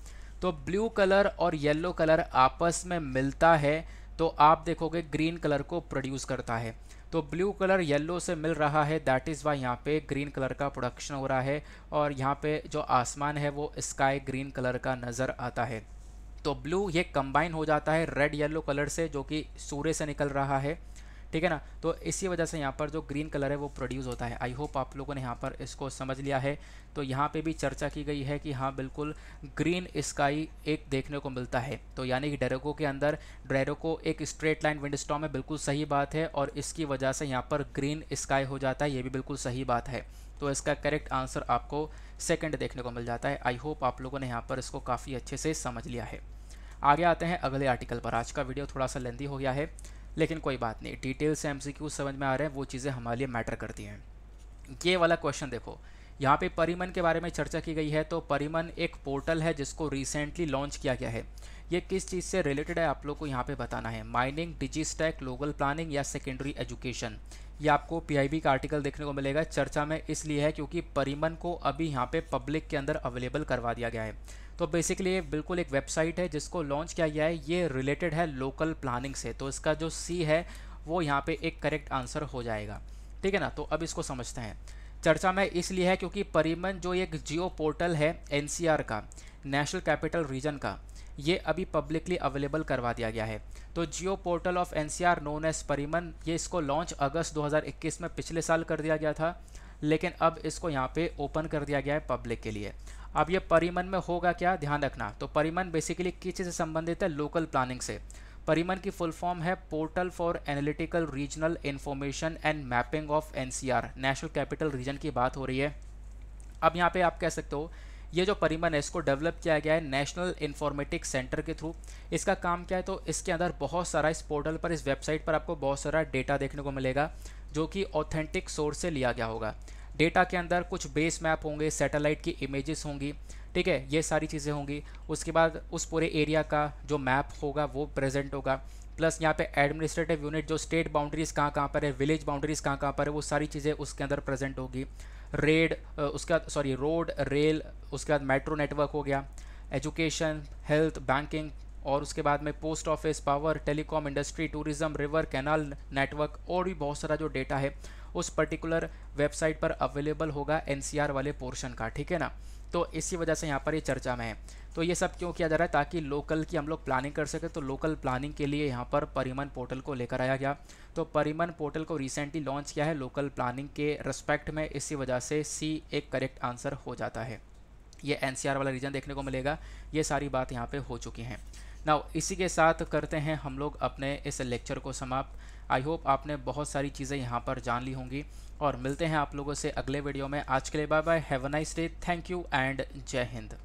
तो ब्लू कलर और येलो कलर आपस में मिलता है तो आप देखोगे ग्रीन कलर को प्रोड्यूस करता है तो ब्लू कलर येलो से मिल रहा है दैट इज़ वाई यहाँ पे ग्रीन कलर का प्रोडक्शन हो रहा है और यहाँ पे जो आसमान है वो स्काई ग्रीन कलर का नज़र आता है तो ब्लू ये कंबाइन हो जाता है रेड येलो कलर से जो कि सूर्य से निकल रहा है ठीक है ना तो इसी वजह से यहाँ पर जो ग्रीन कलर है वो प्रोड्यूस होता है आई होप आप लोगों ने यहाँ पर इसको समझ लिया है तो यहाँ पे भी चर्चा की गई है कि हाँ बिल्कुल ग्रीन स्काई एक देखने को मिलता है तो यानी कि डेरोको के अंदर डेरोको एक स्ट्रेट लाइन विंड स्टॉम है बिल्कुल सही बात है और इसकी वजह से यहाँ पर ग्रीन स्काई हो जाता है ये भी बिल्कुल सही बात है तो इसका करेक्ट आंसर आपको सेकंड देखने को मिल जाता है आई होप आप लोगों ने यहाँ पर इसको काफ़ी अच्छे से समझ लिया है आगे आते हैं अगले आर्टिकल पर आज का वीडियो थोड़ा सा लेंदी हो गया है लेकिन कोई बात नहीं डिटेल से एम समझ में आ रहे हैं वो चीज़ें हमारे लिए मैटर करती हैं ये वाला क्वेश्चन देखो यहाँ पे परिमन के बारे में चर्चा की गई है तो परिमन एक पोर्टल है जिसको रिसेंटली लॉन्च किया गया है ये किस चीज़ से रिलेटेड है आप लोग को यहाँ पे बताना है माइनिंग डिजिस्टैक ग्लोबल प्लानिंग या सेकेंडरी एजुकेशन ये आपको पीआईबी का आर्टिकल देखने को मिलेगा चर्चा में इसलिए है क्योंकि परिमन को अभी यहाँ पे पब्लिक के अंदर अवेलेबल करवा दिया गया है तो बेसिकली ये बिल्कुल एक वेबसाइट है जिसको लॉन्च किया गया है ये रिलेटेड है लोकल प्लानिंग से तो इसका जो सी है वो यहाँ पे एक करेक्ट आंसर हो जाएगा ठीक है ना तो अब इसको समझते हैं चर्चा में इसलिए है क्योंकि परिमन जो एक जियो पोर्टल है एन का नेशनल कैपिटल रीजन का ये अभी पब्लिकली अवेलेबल करवा दिया गया है तो geo portal of N C R known as PARIMAN ये इसको लॉन्च अगस्त 2021 में पिछले साल कर दिया गया था लेकिन अब इसको यहाँ पे ओपन कर दिया गया है पब्लिक के लिए अब ये परिमन में होगा क्या ध्यान रखना तो परिमन बेसिकली किस चीज़ से संबंधित है लोकल प्लानिंग से परिमन की फुल फॉर्म है portal for analytical regional information and mapping of N national capital region की बात हो रही है अब यहाँ पे आप कह सकते हो ये जो परिमन है इसको डेवलप किया गया है नेशनल इन्फॉर्मेटिक सेंटर के थ्रू इसका काम क्या है तो इसके अंदर बहुत सारा इस पोर्टल पर इस वेबसाइट पर आपको बहुत सारा डेटा देखने को मिलेगा जो कि ऑथेंटिक सोर्स से लिया गया होगा डेटा के अंदर कुछ बेस मैप होंगे सैटेलाइट की इमेजेस होंगी ठीक है ये सारी चीज़ें होंगी उसके बाद उस पूरे एरिया का जो मैप होगा वो प्रेजेंट होगा प्लस यहाँ पे एडमिनिस्ट्रेटिव यूनिट जो स्टेट बाउंड्रीज़ कहाँ कहाँ पर है विलेज बाउंड्रीज़ कहाँ कहाँ पर है वो सारी चीज़ें उसके अंदर प्रेजेंट होगी रेड उसके बाद सॉरी रोड रेल उसके बाद मेट्रो नेटवर्क हो गया एजुकेशन हेल्थ बैंकिंग और उसके बाद में post office power telecom industry tourism river canal network और भी बहुत सारा जो डेटा है उस पर्टिकुलर वेबसाइट पर अवेलेबल होगा एन वाले पोर्शन का ठीक है ना तो इसी वजह से यहाँ पर ये चर्चा में है तो ये सब क्यों किया जा रहा है ताकि लोकल की हम लोग प्लानिंग कर सकें तो लोकल प्लानिंग के लिए यहाँ पर परिमन पोर्टल को लेकर आया गया तो परिमन पोर्टल को रिसेंटली लॉन्च किया है लोकल प्लानिंग के रिस्पेक्ट में इसी वजह से सी एक करेक्ट आंसर हो जाता है ये एन वाला रीजन देखने को मिलेगा ये सारी बात यहाँ पर हो चुकी हैं ना इसी के साथ करते हैं हम लोग अपने इस लेक्चर को समाप्त आई होप आपने बहुत सारी चीज़ें यहाँ पर जान ली होंगी और मिलते हैं आप लोगों से अगले वीडियो में आज के लिए bye bye have a nice day thank you and जय हिंद